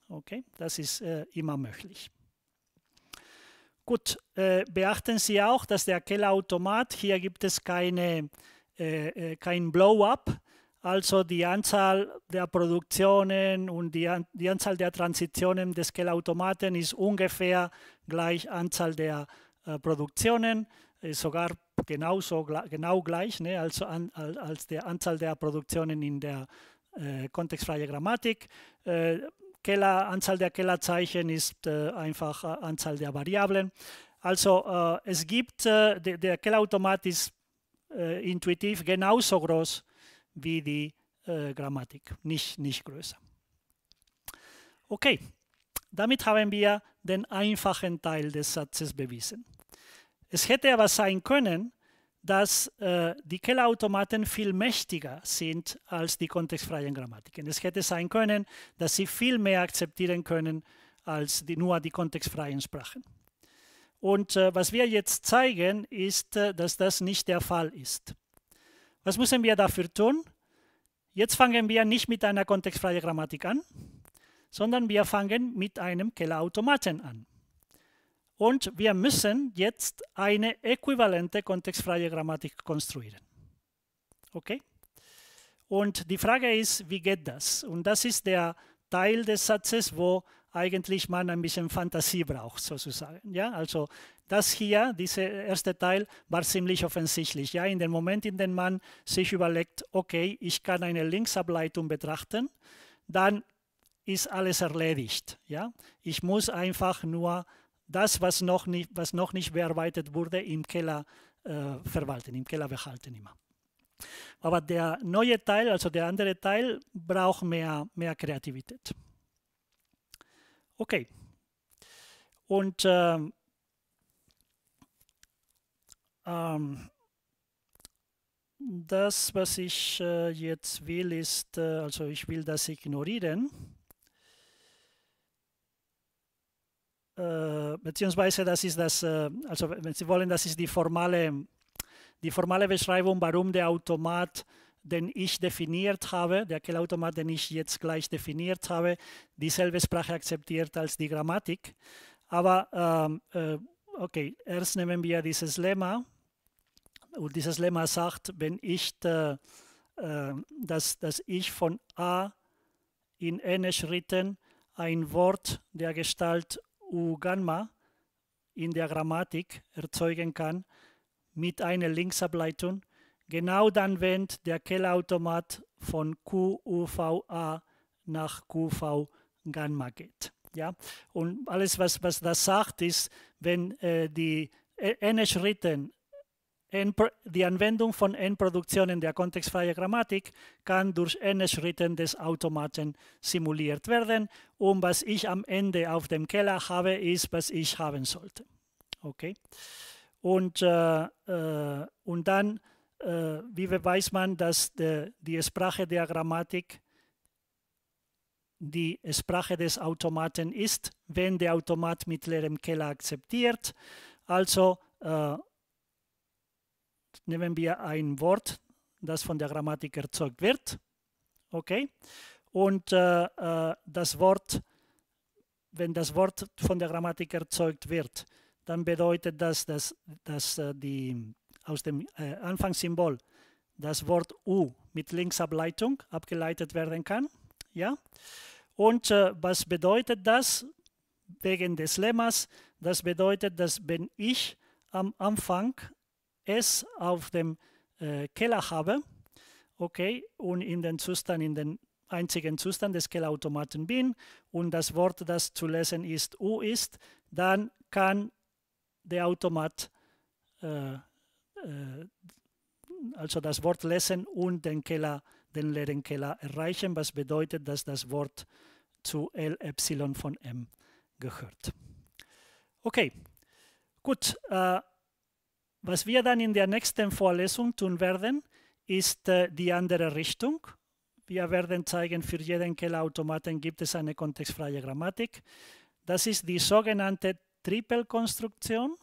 Okay, das ist äh, immer möglich. Gut, äh, beachten Sie auch, dass der Kellerautomat, hier gibt es keine, äh, äh, kein Blow-up, also die Anzahl der Produktionen und die, die Anzahl der Transitionen des Kellautomaten ist ungefähr gleich Anzahl der äh, Produktionen, ist sogar genauso, genau gleich, ne? also an, als der Anzahl der Produktionen in der äh, kontextfreien Grammatik. Äh, Keller, Anzahl der Kellerzeichen ist äh, einfach äh, Anzahl der Variablen. Also äh, es gibt, äh, der, der Kellerautomat ist intuitiv genauso groß wie die äh, Grammatik, nicht, nicht größer. Okay, damit haben wir den einfachen Teil des Satzes bewiesen. Es hätte aber sein können, dass äh, die Kellerautomaten viel mächtiger sind als die kontextfreien Grammatiken. Es hätte sein können, dass sie viel mehr akzeptieren können als die, nur die kontextfreien Sprachen. Und äh, was wir jetzt zeigen, ist, äh, dass das nicht der Fall ist. Was müssen wir dafür tun? Jetzt fangen wir nicht mit einer kontextfreien Grammatik an, sondern wir fangen mit einem Kellerautomaten an. Und wir müssen jetzt eine äquivalente kontextfreie Grammatik konstruieren. Okay? Und die Frage ist, wie geht das? Und das ist der Teil des Satzes, wo eigentlich man ein bisschen Fantasie braucht, sozusagen. Ja, also das hier, dieser erste Teil, war ziemlich offensichtlich. Ja, in dem Moment, in dem man sich überlegt, okay, ich kann eine Linksableitung betrachten, dann ist alles erledigt. Ja, ich muss einfach nur das, was noch nicht, was noch nicht bearbeitet wurde, im Keller äh, verwalten, im Keller behalten immer. Aber der neue Teil, also der andere Teil, braucht mehr, mehr Kreativität. Okay. Und ähm, ähm, das, was ich äh, jetzt will, ist, äh, also ich will das ignorieren. Äh, beziehungsweise das ist das, äh, also wenn Sie wollen, das ist die formale, die formale Beschreibung, warum der Automat den ich definiert habe, der Kellautomat, den ich jetzt gleich definiert habe, dieselbe Sprache akzeptiert als die Grammatik. Aber ähm, äh, okay, erst nehmen wir dieses Lemma. Und dieses Lemma sagt, wenn ich äh, äh dass, dass ich von A in N Schritten ein Wort der Gestalt U Gamma in der Grammatik erzeugen kann mit einer Linksableitung Genau dann wendet der Kellautomat von QUVA nach QV Gamma geht. Ja? Und alles, was, was das sagt, ist, wenn äh, die äh, n Schritten die Anwendung von N-Produktionen der kontextfreien Grammatik kann durch n schritte des Automaten simuliert werden. Und was ich am Ende auf dem Keller habe, ist, was ich haben sollte. Okay? Und, äh, äh, und dann äh, wie beweist man, dass de, die Sprache der Grammatik die Sprache des Automaten ist, wenn der Automat mit leerem Keller akzeptiert. Also äh, nehmen wir ein Wort, das von der Grammatik erzeugt wird. Okay? Und äh, äh das Wort, wenn das Wort von der Grammatik erzeugt wird, dann bedeutet das, dass, dass äh, die aus dem äh, Anfangssymbol das Wort U mit Linksableitung abgeleitet werden kann. Ja? Und äh, was bedeutet das? Wegen des Lemmas, das bedeutet, dass wenn ich am Anfang S auf dem äh, Keller habe, okay, und in den Zustand, in den einzigen Zustand des Kellerautomaten bin und das Wort, das zu lesen ist, U ist, dann kann der Automat äh, äh, also das Wort lesen und den Keller, den leeren Keller erreichen, was bedeutet, dass das Wort zu L Epsilon von M gehört. Okay, gut. Äh, was wir dann in der nächsten Vorlesung tun werden, ist äh, die andere Richtung. Wir werden zeigen, für jeden Kellerautomaten gibt es eine kontextfreie Grammatik. Das ist die sogenannte triple konstruktion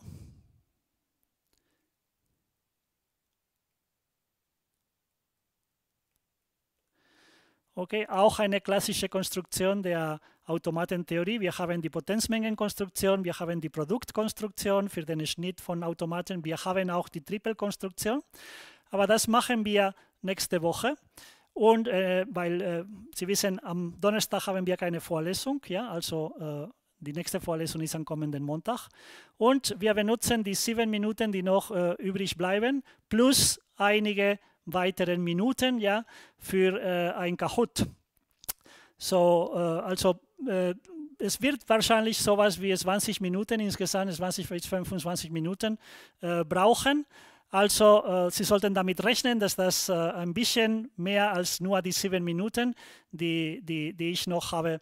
Okay, auch eine klassische Konstruktion der Automatentheorie. Wir haben die Potenzmengenkonstruktion, wir haben die Produktkonstruktion für den Schnitt von Automaten, wir haben auch die Triple-Konstruktion. Aber das machen wir nächste Woche. Und äh, weil äh, Sie wissen, am Donnerstag haben wir keine Vorlesung, ja, also äh, die nächste Vorlesung ist am kommenden Montag. Und wir benutzen die sieben Minuten, die noch äh, übrig bleiben, plus einige weiteren Minuten ja, für äh, ein Kahoot. So, äh, also äh, es wird wahrscheinlich so etwas wie 20 Minuten, insgesamt 20 bis 25 Minuten äh, brauchen. Also äh, Sie sollten damit rechnen, dass das äh, ein bisschen mehr als nur die sieben Minuten, die, die, die ich noch habe,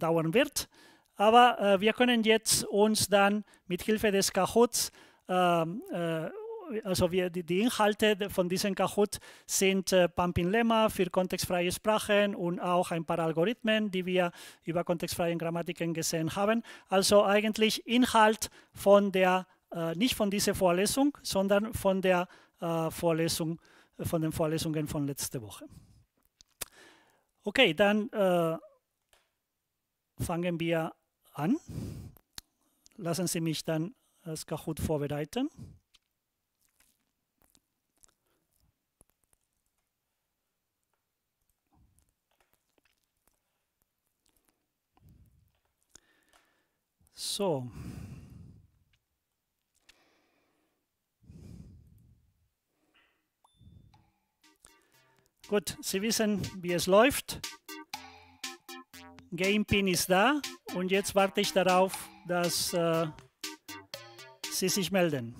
dauern wird. Aber wir können jetzt uns dann mit Hilfe des Kahoots ähm, äh, also wir, die, die, Inhalte von diesem Kahoot sind äh, Pumping Lemma für kontextfreie Sprachen und auch ein paar Algorithmen, die wir über kontextfreie Grammatiken gesehen haben. Also eigentlich Inhalt von der, äh, nicht von dieser Vorlesung, sondern von der äh, Vorlesung, äh, von den Vorlesungen von letzte Woche. Okay, dann äh, fangen wir an. Lassen Sie mich dann das Kahoot vorbereiten. So. Gut, Sie wissen, wie es läuft. Game Pin ist da und jetzt warte ich darauf, dass äh, Sie sich melden.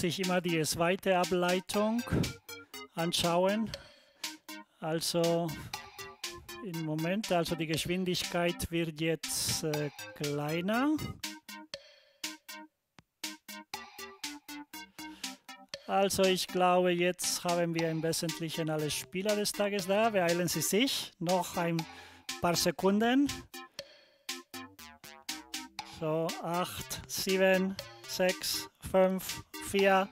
sich immer die zweite Ableitung anschauen. Also im Moment, also die Geschwindigkeit wird jetzt äh, kleiner. Also ich glaube, jetzt haben wir im Wesentlichen alle Spieler des Tages da. Beeilen Sie sich. Noch ein paar Sekunden. So, 8, 7, 6, 5, 4,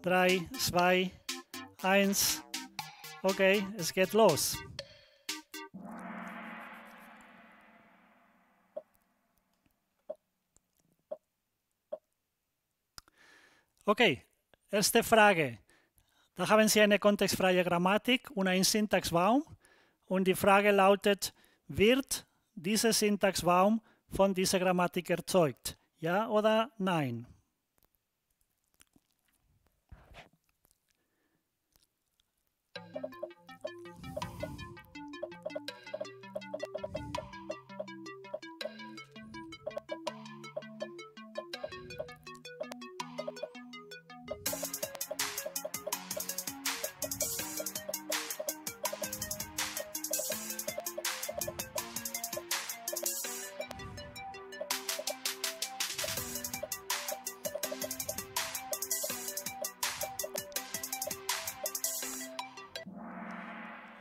3, 2, 1. Okay, es geht los. Okay, erste Frage. Da haben Sie eine kontextfreie Grammatik und einen Syntaxbaum. Und die Frage lautet, wird dieser Syntaxbaum von dieser Grammatik erzeugt? Ja oder nein?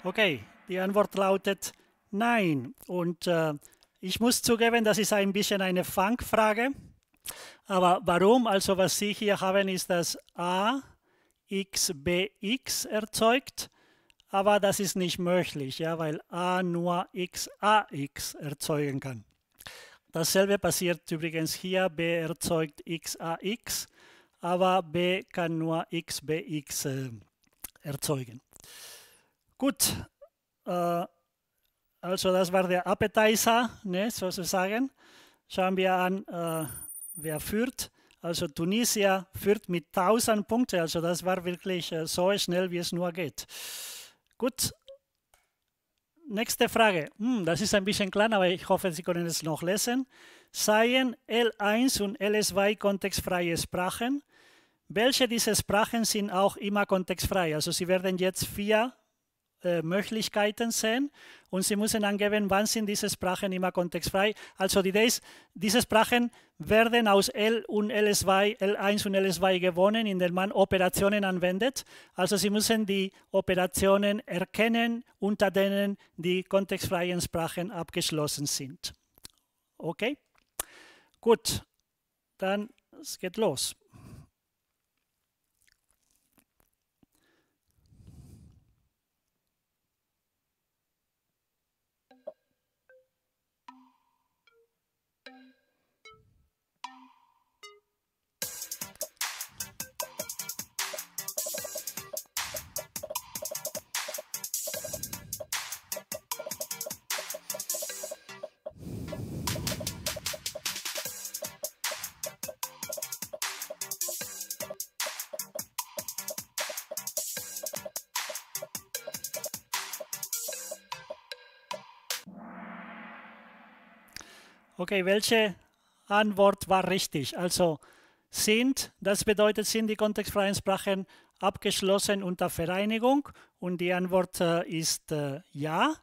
Okay, die Antwort lautet nein. Und äh, ich muss zugeben, das ist ein bisschen eine Fangfrage. Aber warum? Also was Sie hier haben, ist das A x erzeugt. Aber das ist nicht möglich, ja, weil A nur XAX erzeugen kann. Dasselbe passiert übrigens hier. B erzeugt XAX, aber B kann nur XBX äh, erzeugen. Gut, äh, also das war der Appetizer, ne, sozusagen. Schauen wir an, äh, wer führt. Also Tunisia führt mit 1000 Punkten. Also das war wirklich äh, so schnell, wie es nur geht. Gut. Nächste Frage. Hm, das ist ein bisschen klein, aber ich hoffe, Sie können es noch lesen. Seien L1 und L2 kontextfreie Sprachen? Welche dieser Sprachen sind auch immer kontextfrei? Also Sie werden jetzt vier äh, Möglichkeiten sehen und Sie müssen angeben, wann sind diese Sprachen immer kontextfrei. Also die Idee ist, diese Sprachen werden aus L und L2, L1 und L2 gewonnen, indem man Operationen anwendet. Also Sie müssen die Operationen erkennen, unter denen die kontextfreien Sprachen abgeschlossen sind. Okay? Gut, dann es geht los. Okay, welche Antwort war richtig? Also sind, das bedeutet, sind die kontextfreien Sprachen abgeschlossen unter Vereinigung? Und die Antwort äh, ist äh, ja.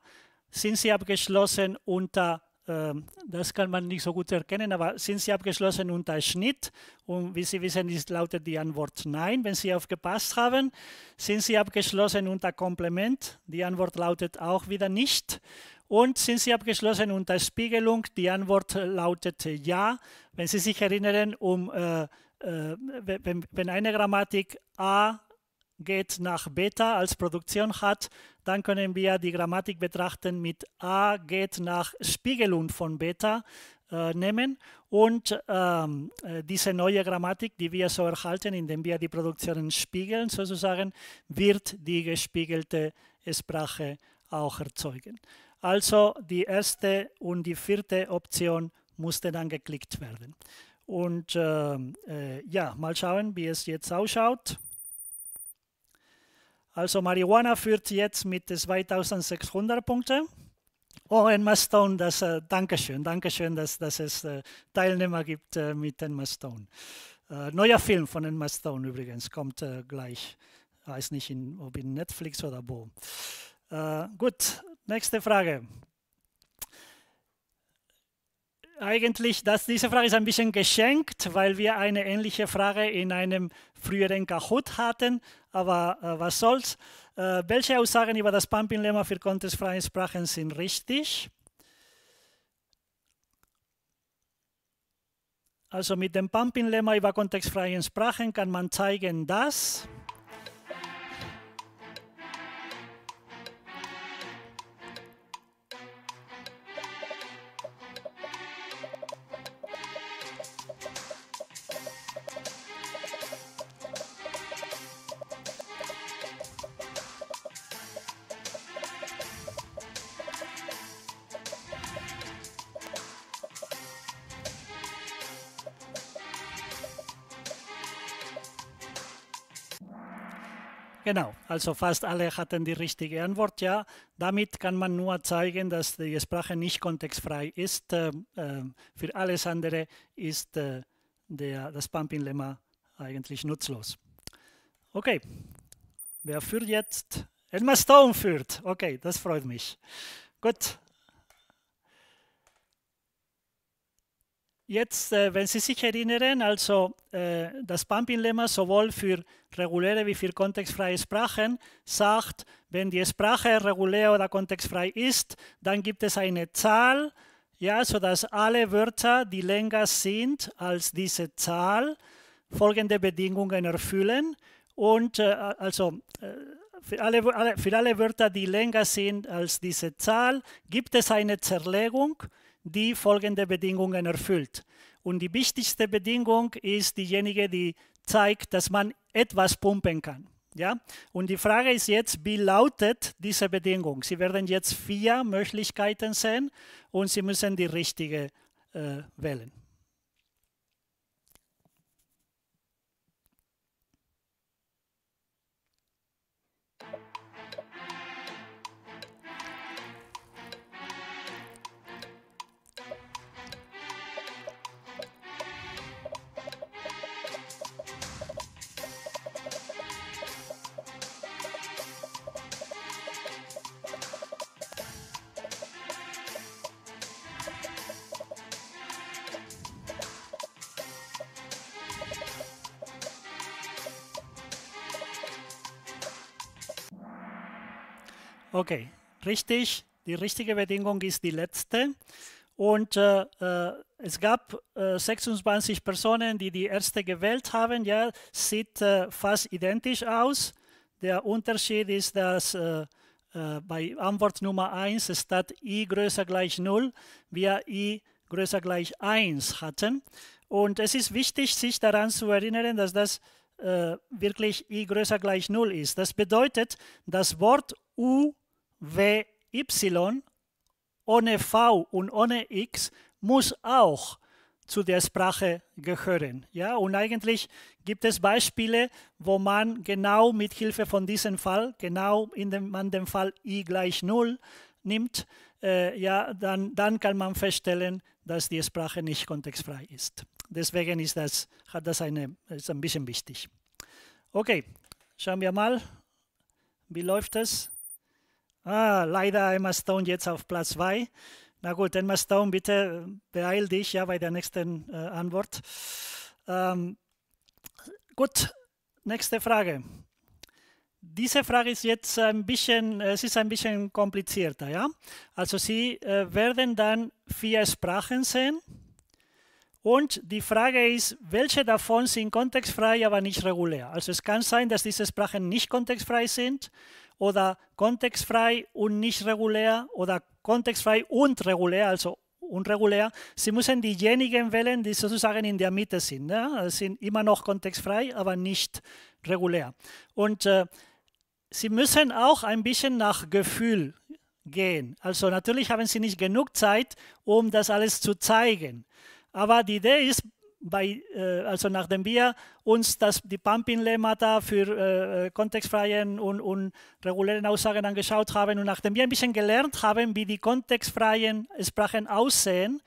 Sind sie abgeschlossen unter, äh, das kann man nicht so gut erkennen, aber sind sie abgeschlossen unter Schnitt? Und wie Sie wissen, ist, lautet die Antwort nein, wenn Sie aufgepasst haben. Sind sie abgeschlossen unter Komplement? Die Antwort lautet auch wieder nicht. Und sind sie abgeschlossen unter Spiegelung? Die Antwort lautet ja. Wenn Sie sich erinnern, um, äh, äh, wenn, wenn eine Grammatik A geht nach Beta als Produktion hat, dann können wir die Grammatik betrachten mit A geht nach Spiegelung von Beta äh, nehmen und ähm, äh, diese neue Grammatik, die wir so erhalten, indem wir die Produktionen spiegeln, sozusagen, wird die gespiegelte Sprache auch erzeugen. Also die erste und die vierte Option musste dann geklickt werden. Und äh, äh, ja, mal schauen, wie es jetzt ausschaut. Also Marihuana führt jetzt mit 2600 Punkten. Oh, Emma Stone, das, äh, Dankeschön, Dankeschön, dass, dass es äh, Teilnehmer gibt äh, mit Emma Stone. Äh, neuer Film von Emma Stone übrigens, kommt gleich. Weiß nicht, in, ob in Netflix oder wo. Äh, gut, nächste Frage. Eigentlich, dass diese Frage ist ein bisschen geschenkt, weil wir eine ähnliche Frage in einem früheren Kahoot hatten. Aber äh, was soll's? Äh, welche Aussagen über das Pumping-Lemma für kontextfreie Sprachen sind richtig? Also mit dem Pumping-Lemma über kontextfreie Sprachen kann man zeigen, dass Also fast alle hatten die richtige Antwort, ja. Damit kann man nur zeigen, dass die Sprache nicht kontextfrei ist. Äh, äh, für alles andere ist äh, der, das Pumping-Lemma eigentlich nutzlos. Okay, wer führt jetzt? Elmer Stone führt. Okay, das freut mich. Gut, Jetzt, äh, wenn Sie sich erinnern, also äh, das Pumping-Lemma sowohl für reguläre wie für kontextfreie Sprachen sagt, wenn die Sprache regulär oder kontextfrei ist, dann gibt es eine Zahl, ja, sodass alle Wörter, die länger sind als diese Zahl, folgende Bedingungen erfüllen. Und äh, also für alle, für alle Wörter, die länger sind als diese Zahl, gibt es eine Zerlegung die folgende Bedingungen erfüllt. Und die wichtigste Bedingung ist diejenige, die zeigt, dass man etwas pumpen kann. Ja? Und die Frage ist jetzt, wie lautet diese Bedingung? Sie werden jetzt vier Möglichkeiten sehen und Sie müssen die richtige äh, wählen. Okay, richtig. Die richtige Bedingung ist die letzte. Und äh, äh es gab äh, 26 Personen, die die erste gewählt haben. Ja, sieht äh, fast identisch aus. Der Unterschied ist, dass äh, äh, bei Antwort Nummer 1 statt i größer gleich 0 wir i größer gleich 1 hatten. Und es ist wichtig, sich daran zu erinnern, dass das äh, wirklich i größer gleich 0 ist. Das bedeutet, das Wort u, w, y ohne v und ohne x muss auch zu der Sprache gehören. Ja, und eigentlich gibt es Beispiele, wo man genau mit Hilfe von diesem Fall, genau in dem man den Fall i gleich 0 nimmt, äh, ja, dann, dann kann man feststellen, dass die Sprache nicht kontextfrei ist. Deswegen ist das, hat das eine, ist ein bisschen wichtig. Okay, schauen wir mal, wie läuft es? Ah, leider Emma Stone jetzt auf Platz 2. Na gut, Emma Stone, bitte beeil dich ja bei der nächsten äh, Antwort. Ähm, gut, nächste Frage diese Frage ist jetzt ein bisschen, äh, es ist ein bisschen komplizierter, ja. Also Sie äh, werden dann vier Sprachen sehen. Und die Frage ist, welche davon sind kontextfrei, aber nicht regulär? Also es kann sein, dass diese Sprachen nicht kontextfrei sind oder kontextfrei und nicht regulär oder kontextfrei und regulär, also unregulär. Sie müssen diejenigen wählen, die sozusagen in der Mitte sind. Ne? Also sind immer noch kontextfrei, aber nicht regulär. Und äh, Sie müssen auch ein bisschen nach Gefühl gehen. Also natürlich haben Sie nicht genug Zeit, um das alles zu zeigen. Aber die Idee ist, bei, äh, also nachdem wir uns das, die Pumping-Lemmata für äh, äh, kontextfreien und, und regulären Aussagen angeschaut haben und nachdem wir ein bisschen gelernt haben, wie die kontextfreien Sprachen aussehen,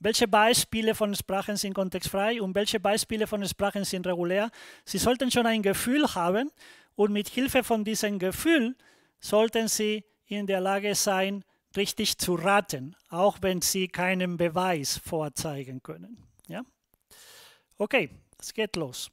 welche Beispiele von Sprachen sind kontextfrei und welche Beispiele von Sprachen sind regulär, Sie sollten schon ein Gefühl haben und mit Hilfe von diesem Gefühl sollten Sie in der Lage sein, richtig zu raten, auch wenn Sie keinen Beweis vorzeigen können. Ja? Okay, es geht los.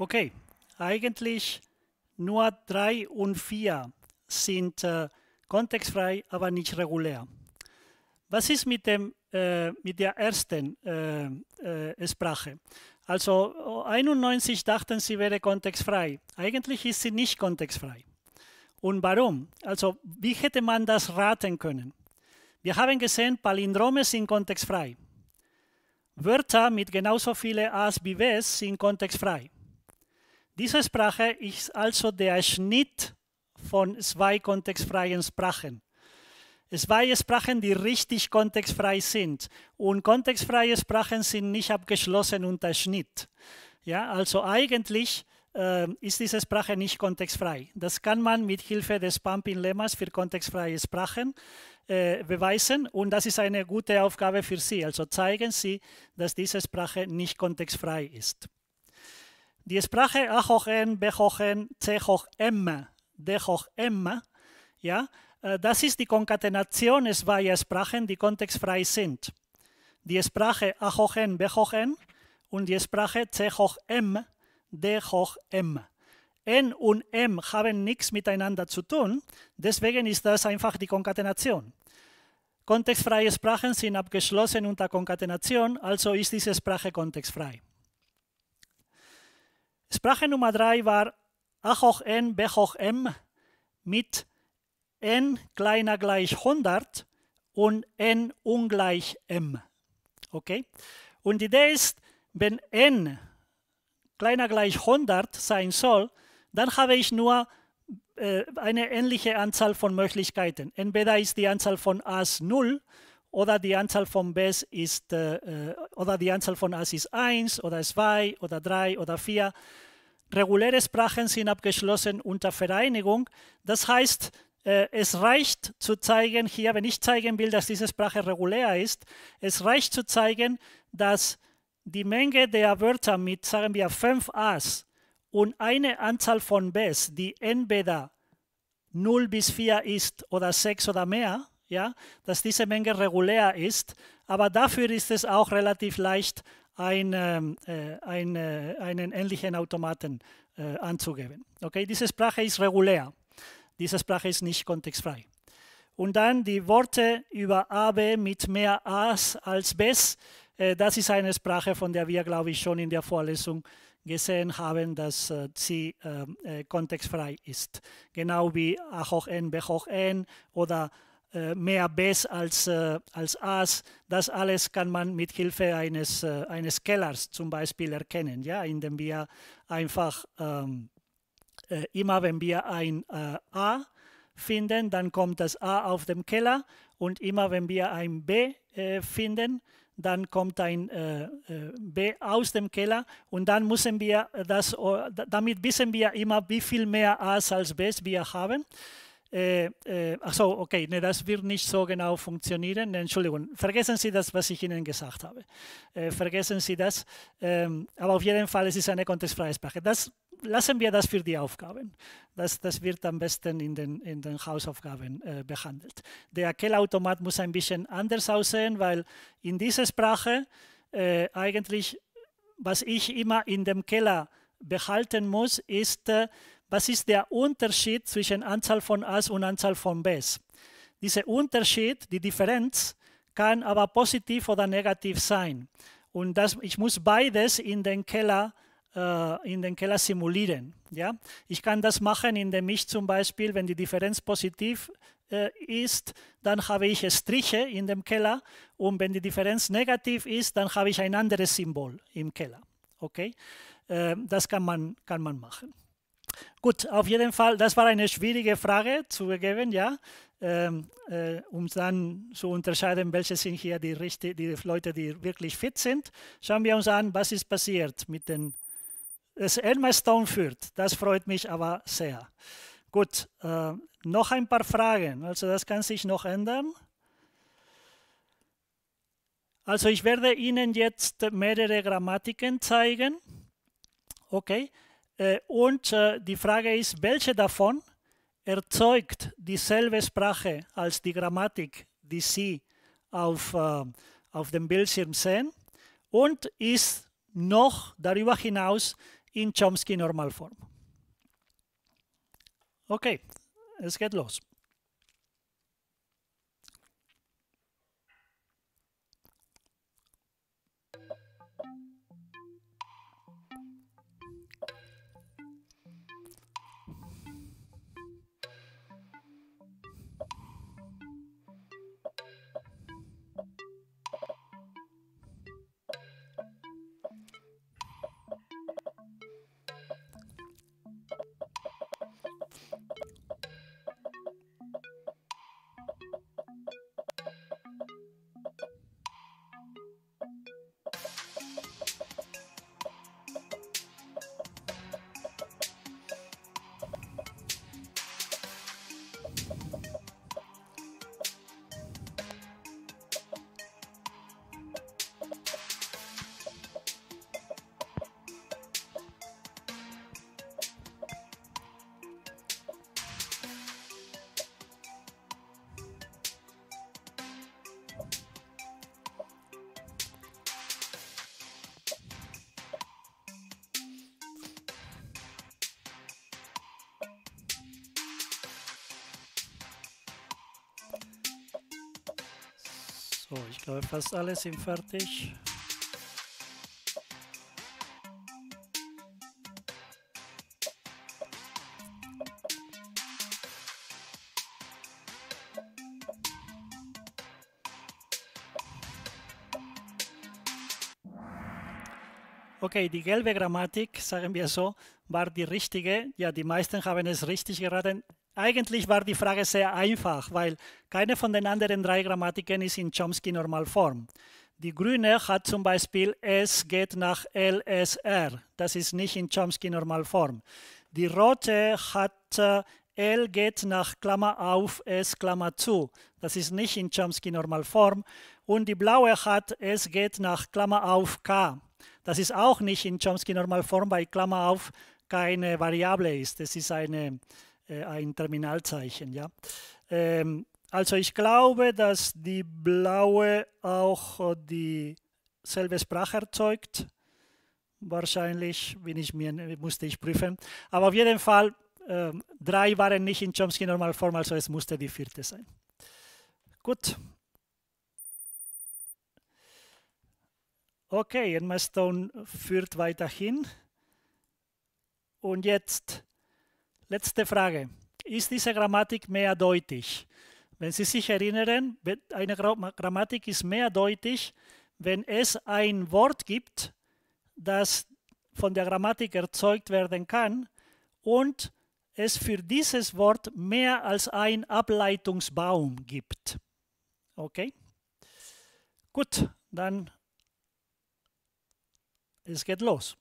Okay, eigentlich nur drei und vier sind äh, kontextfrei, aber nicht regulär. Was ist mit, dem, äh, mit der ersten äh, äh Sprache? Also 91 äh, dachten sie wäre kontextfrei. Eigentlich ist sie nicht kontextfrei. Und warum? Also wie hätte man das raten können? Wir haben gesehen, Palindrome sind kontextfrei. Wörter mit genauso viele As wie Bs sind kontextfrei. Diese Sprache ist also der Schnitt von zwei kontextfreien Sprachen. Zwei Sprachen, die richtig kontextfrei sind. Und kontextfreie Sprachen sind nicht abgeschlossen unter Schnitt. Ja, also eigentlich äh, ist diese Sprache nicht kontextfrei. Das kann man mit Hilfe des Pumping-Lemmas für kontextfreie Sprachen äh, beweisen. Und das ist eine gute Aufgabe für Sie. Also zeigen Sie, dass diese Sprache nicht kontextfrei ist. Die Sprache A hoch N, B hoch N, C hoch M, D hoch M, ja, äh, das ist die Konkatenation zweier Sprachen, die kontextfrei sind. Die Sprache A hoch N, B hoch N und die Sprache C hoch M, D hoch M. N und M haben nichts miteinander zu tun, deswegen ist das einfach die Konkatenation. Kontextfreie Sprachen sind abgeschlossen unter Konkatenation, also ist diese Sprache kontextfrei. Sprache Nummer drei war A hoch n, B hoch m mit n kleiner gleich 100 und n ungleich m. Okay? Und die Idee ist, wenn n kleiner gleich 100 sein soll, dann habe ich nur äh, eine ähnliche Anzahl von Möglichkeiten. Entweder ist die Anzahl von A's 0 oder die Anzahl von Bs ist, äh, äh oder die Anzahl von As ist 1 oder 2 oder 3 oder 4. Reguläre Sprachen sind abgeschlossen unter Vereinigung. Das heißt, äh, es reicht zu zeigen hier, wenn ich zeigen will, dass diese Sprache regulär ist, es reicht zu zeigen, dass die Menge der Wörter mit, sagen wir, 5 As und eine Anzahl von Bs, die entweder 0 bis 4 ist oder 6 oder mehr, ja, dass diese Menge regulär ist. Aber dafür ist es auch relativ leicht, ein, ähm, äh, ein, äh, einen ähnlichen Automaten äh, anzugeben. Okay, diese Sprache ist regulär. Diese Sprache ist nicht kontextfrei. Und dann die Worte über aber mit mehr as als bes. Äh, das ist eine Sprache, von der wir, glaube ich, schon in der Vorlesung gesehen haben, dass äh, sie ähm, äh, kontextfrei ist. Genau wie a hoch n, b hoch n oder äh, mehr Bs als, äh, als As. Das alles kann man mit Hilfe eines, äh, eines Kellers zum Beispiel erkennen, ja, indem wir einfach ähm, immer, wenn wir ein A finden, dann kommt das A auf dem Keller und immer, wenn wir ein B finden, dann kommt ein äh, B aus dem Keller und dann müssen wir das, damit wissen wir immer, wie viel mehr A's als B's wir haben. Äh, äh, ach so, okay, ne, das wird nicht so genau funktionieren. Entschuldigung, vergessen Sie das, was ich Ihnen gesagt habe. Äh, vergessen Sie das. Ähm, aber auf jeden Fall, es ist eine kontextfreie Sprache. Das lassen wir das für die Aufgaben. Das, das wird am besten in den, in den Hausaufgaben äh, behandelt. Der Kellautomat muss ein bisschen anders aussehen, weil in dieser Sprache äh, eigentlich, was ich immer in dem Keller behalten muss, ist äh, was ist der Unterschied zwischen Anzahl von As und Anzahl von Bs. Dieser Unterschied, die Differenz, kann aber positiv oder negativ sein. Und das, ich muss beides in den Keller äh, in den Keller simulieren. Ja? Ich kann das machen, indem ich zum Beispiel, wenn die Differenz positiv äh, ist, dann habe ich Striche in dem Keller und wenn die Differenz negativ ist, dann habe ich ein anderes Symbol im Keller. Okay? Äh, das kann man, kann man machen. Gut, auf jeden Fall, das war eine schwierige Frage zugegeben, ja, ähm, äh, um dann zu unterscheiden, welche sind hier die, richtig, die Leute, die wirklich fit sind. Schauen wir uns an, was ist passiert mit den, das Elmer Stone führt. Das freut mich aber sehr. Gut, äh, noch ein paar Fragen, also das kann sich noch ändern. Also ich werde Ihnen jetzt mehrere Grammatiken zeigen. Okay, äh, und äh, die Frage ist, welche davon erzeugt dieselbe Sprache als die Grammatik, die Sie auf, äh, auf dem Bildschirm sehen und ist noch darüber hinaus in Chomsky-Normalform. Okay, es geht los. So, fast alle sind fertig. Okay, die gelbe Grammatik, sagen wir so, war die richtige. Ja, die meisten haben es richtig geraten. Eigentlich war die Frage sehr einfach, weil keine von den anderen drei Grammatiken ist in Chomsky-Normalform. Die Grüne hat zum Beispiel S geht nach LSR. Das ist nicht in Chomsky-Normalform. Die Rote hat äh, L geht nach Klammer auf, S Klammer zu. Das ist nicht in Chomsky-Normalform. Und die blaue hat S geht nach Klammer auf K. Das ist auch nicht in Chomsky-Normalform, weil Klammer auf keine Variable ist. Es ist eine äh, ein Terminalzeichen. Ja? Ähm, also ich glaube, dass die blaue auch äh, dieselbe Sprache erzeugt. Wahrscheinlich bin ich mir, musste ich prüfen. Aber auf jeden Fall, äh, drei waren nicht in Chomsky-Normalform, also es musste die vierte sein. Gut. Okay, Edma Stone führt weiterhin. Und jetzt Letzte Frage. Ist diese Grammatik mehrdeutig? Wenn Sie sich erinnern, eine Grammatik ist mehrdeutig, wenn es ein Wort gibt, das von der Grammatik erzeugt werden kann und es für dieses Wort mehr als ein Ableitungsbaum gibt. Okay? Gut, dann es geht los.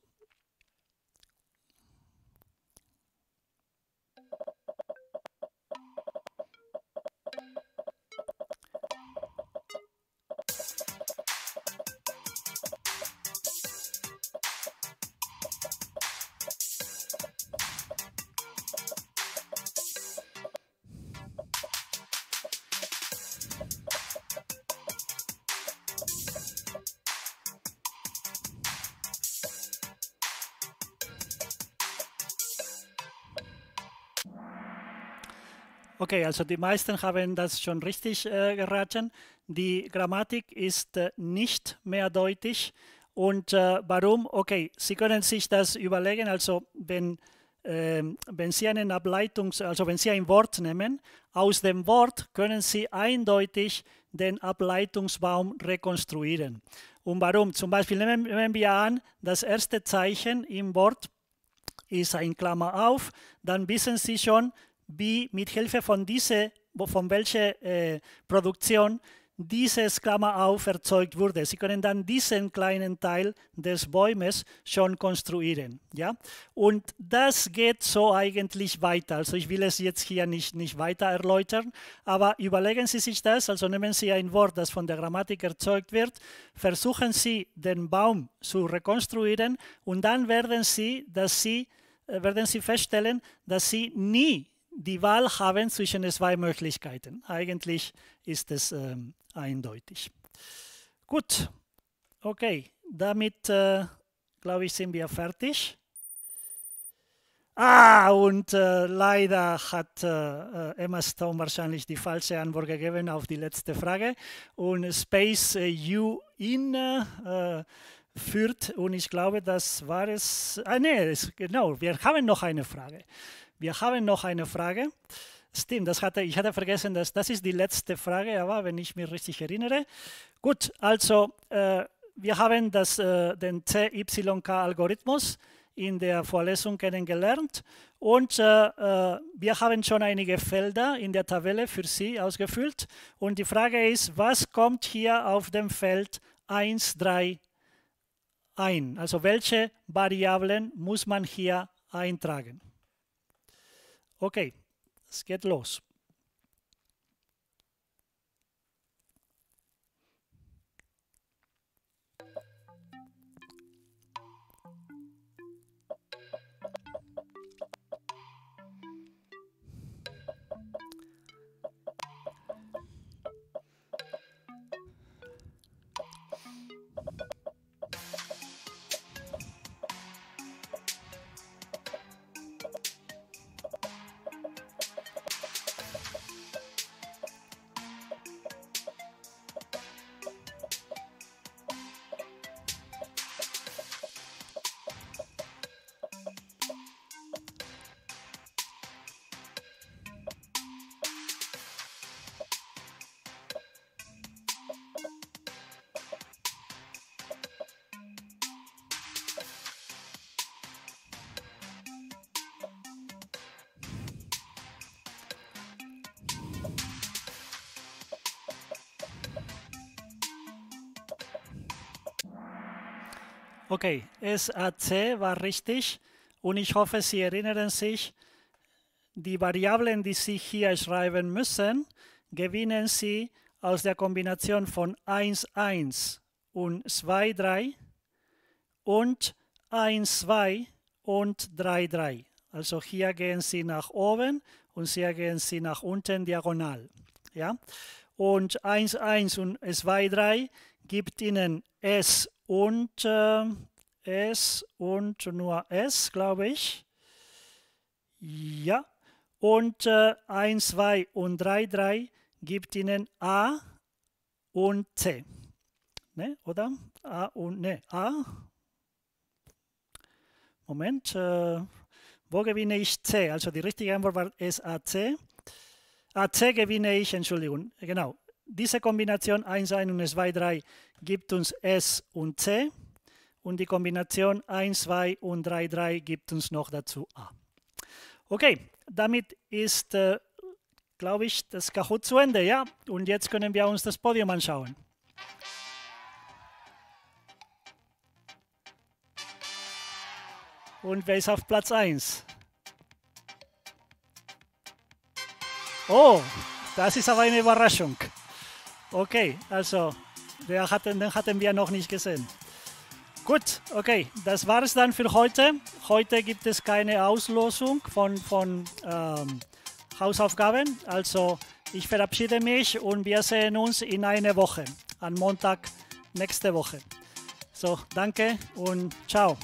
Okay, also die meisten haben das schon richtig äh, geraten. Die Grammatik ist äh, nicht mehrdeutig. Und äh, warum? Okay, Sie können sich das überlegen. Also wenn, ähm, wenn Sie einen Ableitungs, also wenn Sie ein Wort nehmen, aus dem Wort können Sie eindeutig den Ableitungsbaum rekonstruieren. Und warum? Zum Beispiel nehmen, nehmen wir an, das erste Zeichen im Wort ist ein Klammer auf, dann wissen Sie schon, wie mithilfe von dieser, von welcher äh, Produktion dieses Klammer auf erzeugt wurde. Sie können dann diesen kleinen Teil des Bäumes schon konstruieren. Ja? Und das geht so eigentlich weiter. Also ich will es jetzt hier nicht, nicht weiter erläutern, aber überlegen Sie sich das. Also nehmen Sie ein Wort, das von der Grammatik erzeugt wird, versuchen Sie den Baum zu rekonstruieren und dann werden Sie, dass Sie, äh, werden Sie feststellen, dass Sie nie die Wahl haben zwischen zwei Möglichkeiten. Eigentlich ist es ähm, eindeutig. Gut, okay, damit äh, glaube ich, sind wir fertig. Ah, und äh, leider hat äh, äh Emma Stone wahrscheinlich die falsche Antwort gegeben auf die letzte Frage. Und Space äh, in äh, führt, und ich glaube, das war es. Ah, nee, es, genau, wir haben noch eine Frage. Wir haben noch eine Frage. Stimmt, das hatte, ich hatte vergessen, dass das ist die letzte Frage, aber wenn ich mich richtig erinnere. Gut, also äh, wir haben das, äh, den CYK-Algorithmus in der Vorlesung kennengelernt und äh, äh, wir haben schon einige Felder in der Tabelle für Sie ausgefüllt. Und die Frage ist, was kommt hier auf dem Feld 1, 3 ein? Also welche Variablen muss man hier eintragen? Okay, let's get lost. Okay, SAC war richtig und ich hoffe, Sie erinnern sich, die Variablen, die Sie hier schreiben müssen, gewinnen Sie aus der Kombination von 1, 1 und 2, 3 und 1, 2 und 3, 3. Also hier gehen Sie nach oben und hier gehen Sie nach unten diagonal. Ja? Und 1, 1 und 2, 3 gibt Ihnen S und äh, S und nur S, glaube ich. Ja. Und äh, 1, 2 und 3, 3 gibt ihnen A und C. Ne, oder? A und, ne, A. Moment, äh, wo gewinne ich C? Also die richtige Antwort war SAC. AC gewinne ich, Entschuldigung, genau. Diese Kombination 1, 1 und 2, 3 gibt uns S und C und die Kombination 1, 2 und 3, 3 gibt uns noch dazu A. Okay, damit ist, äh, glaube ich, das Kahoot zu Ende, ja? Und jetzt können wir uns das Podium anschauen. Und wer ist auf Platz 1? Oh, das ist aber eine Überraschung. Okay, also der hatten, den hatten wir noch nicht gesehen. Gut, okay, das war es dann für heute. Heute gibt es keine Auslosung von, von ähm, Hausaufgaben. Also ich verabschiede mich und wir sehen uns in einer Woche, am Montag nächste Woche. So, danke und ciao.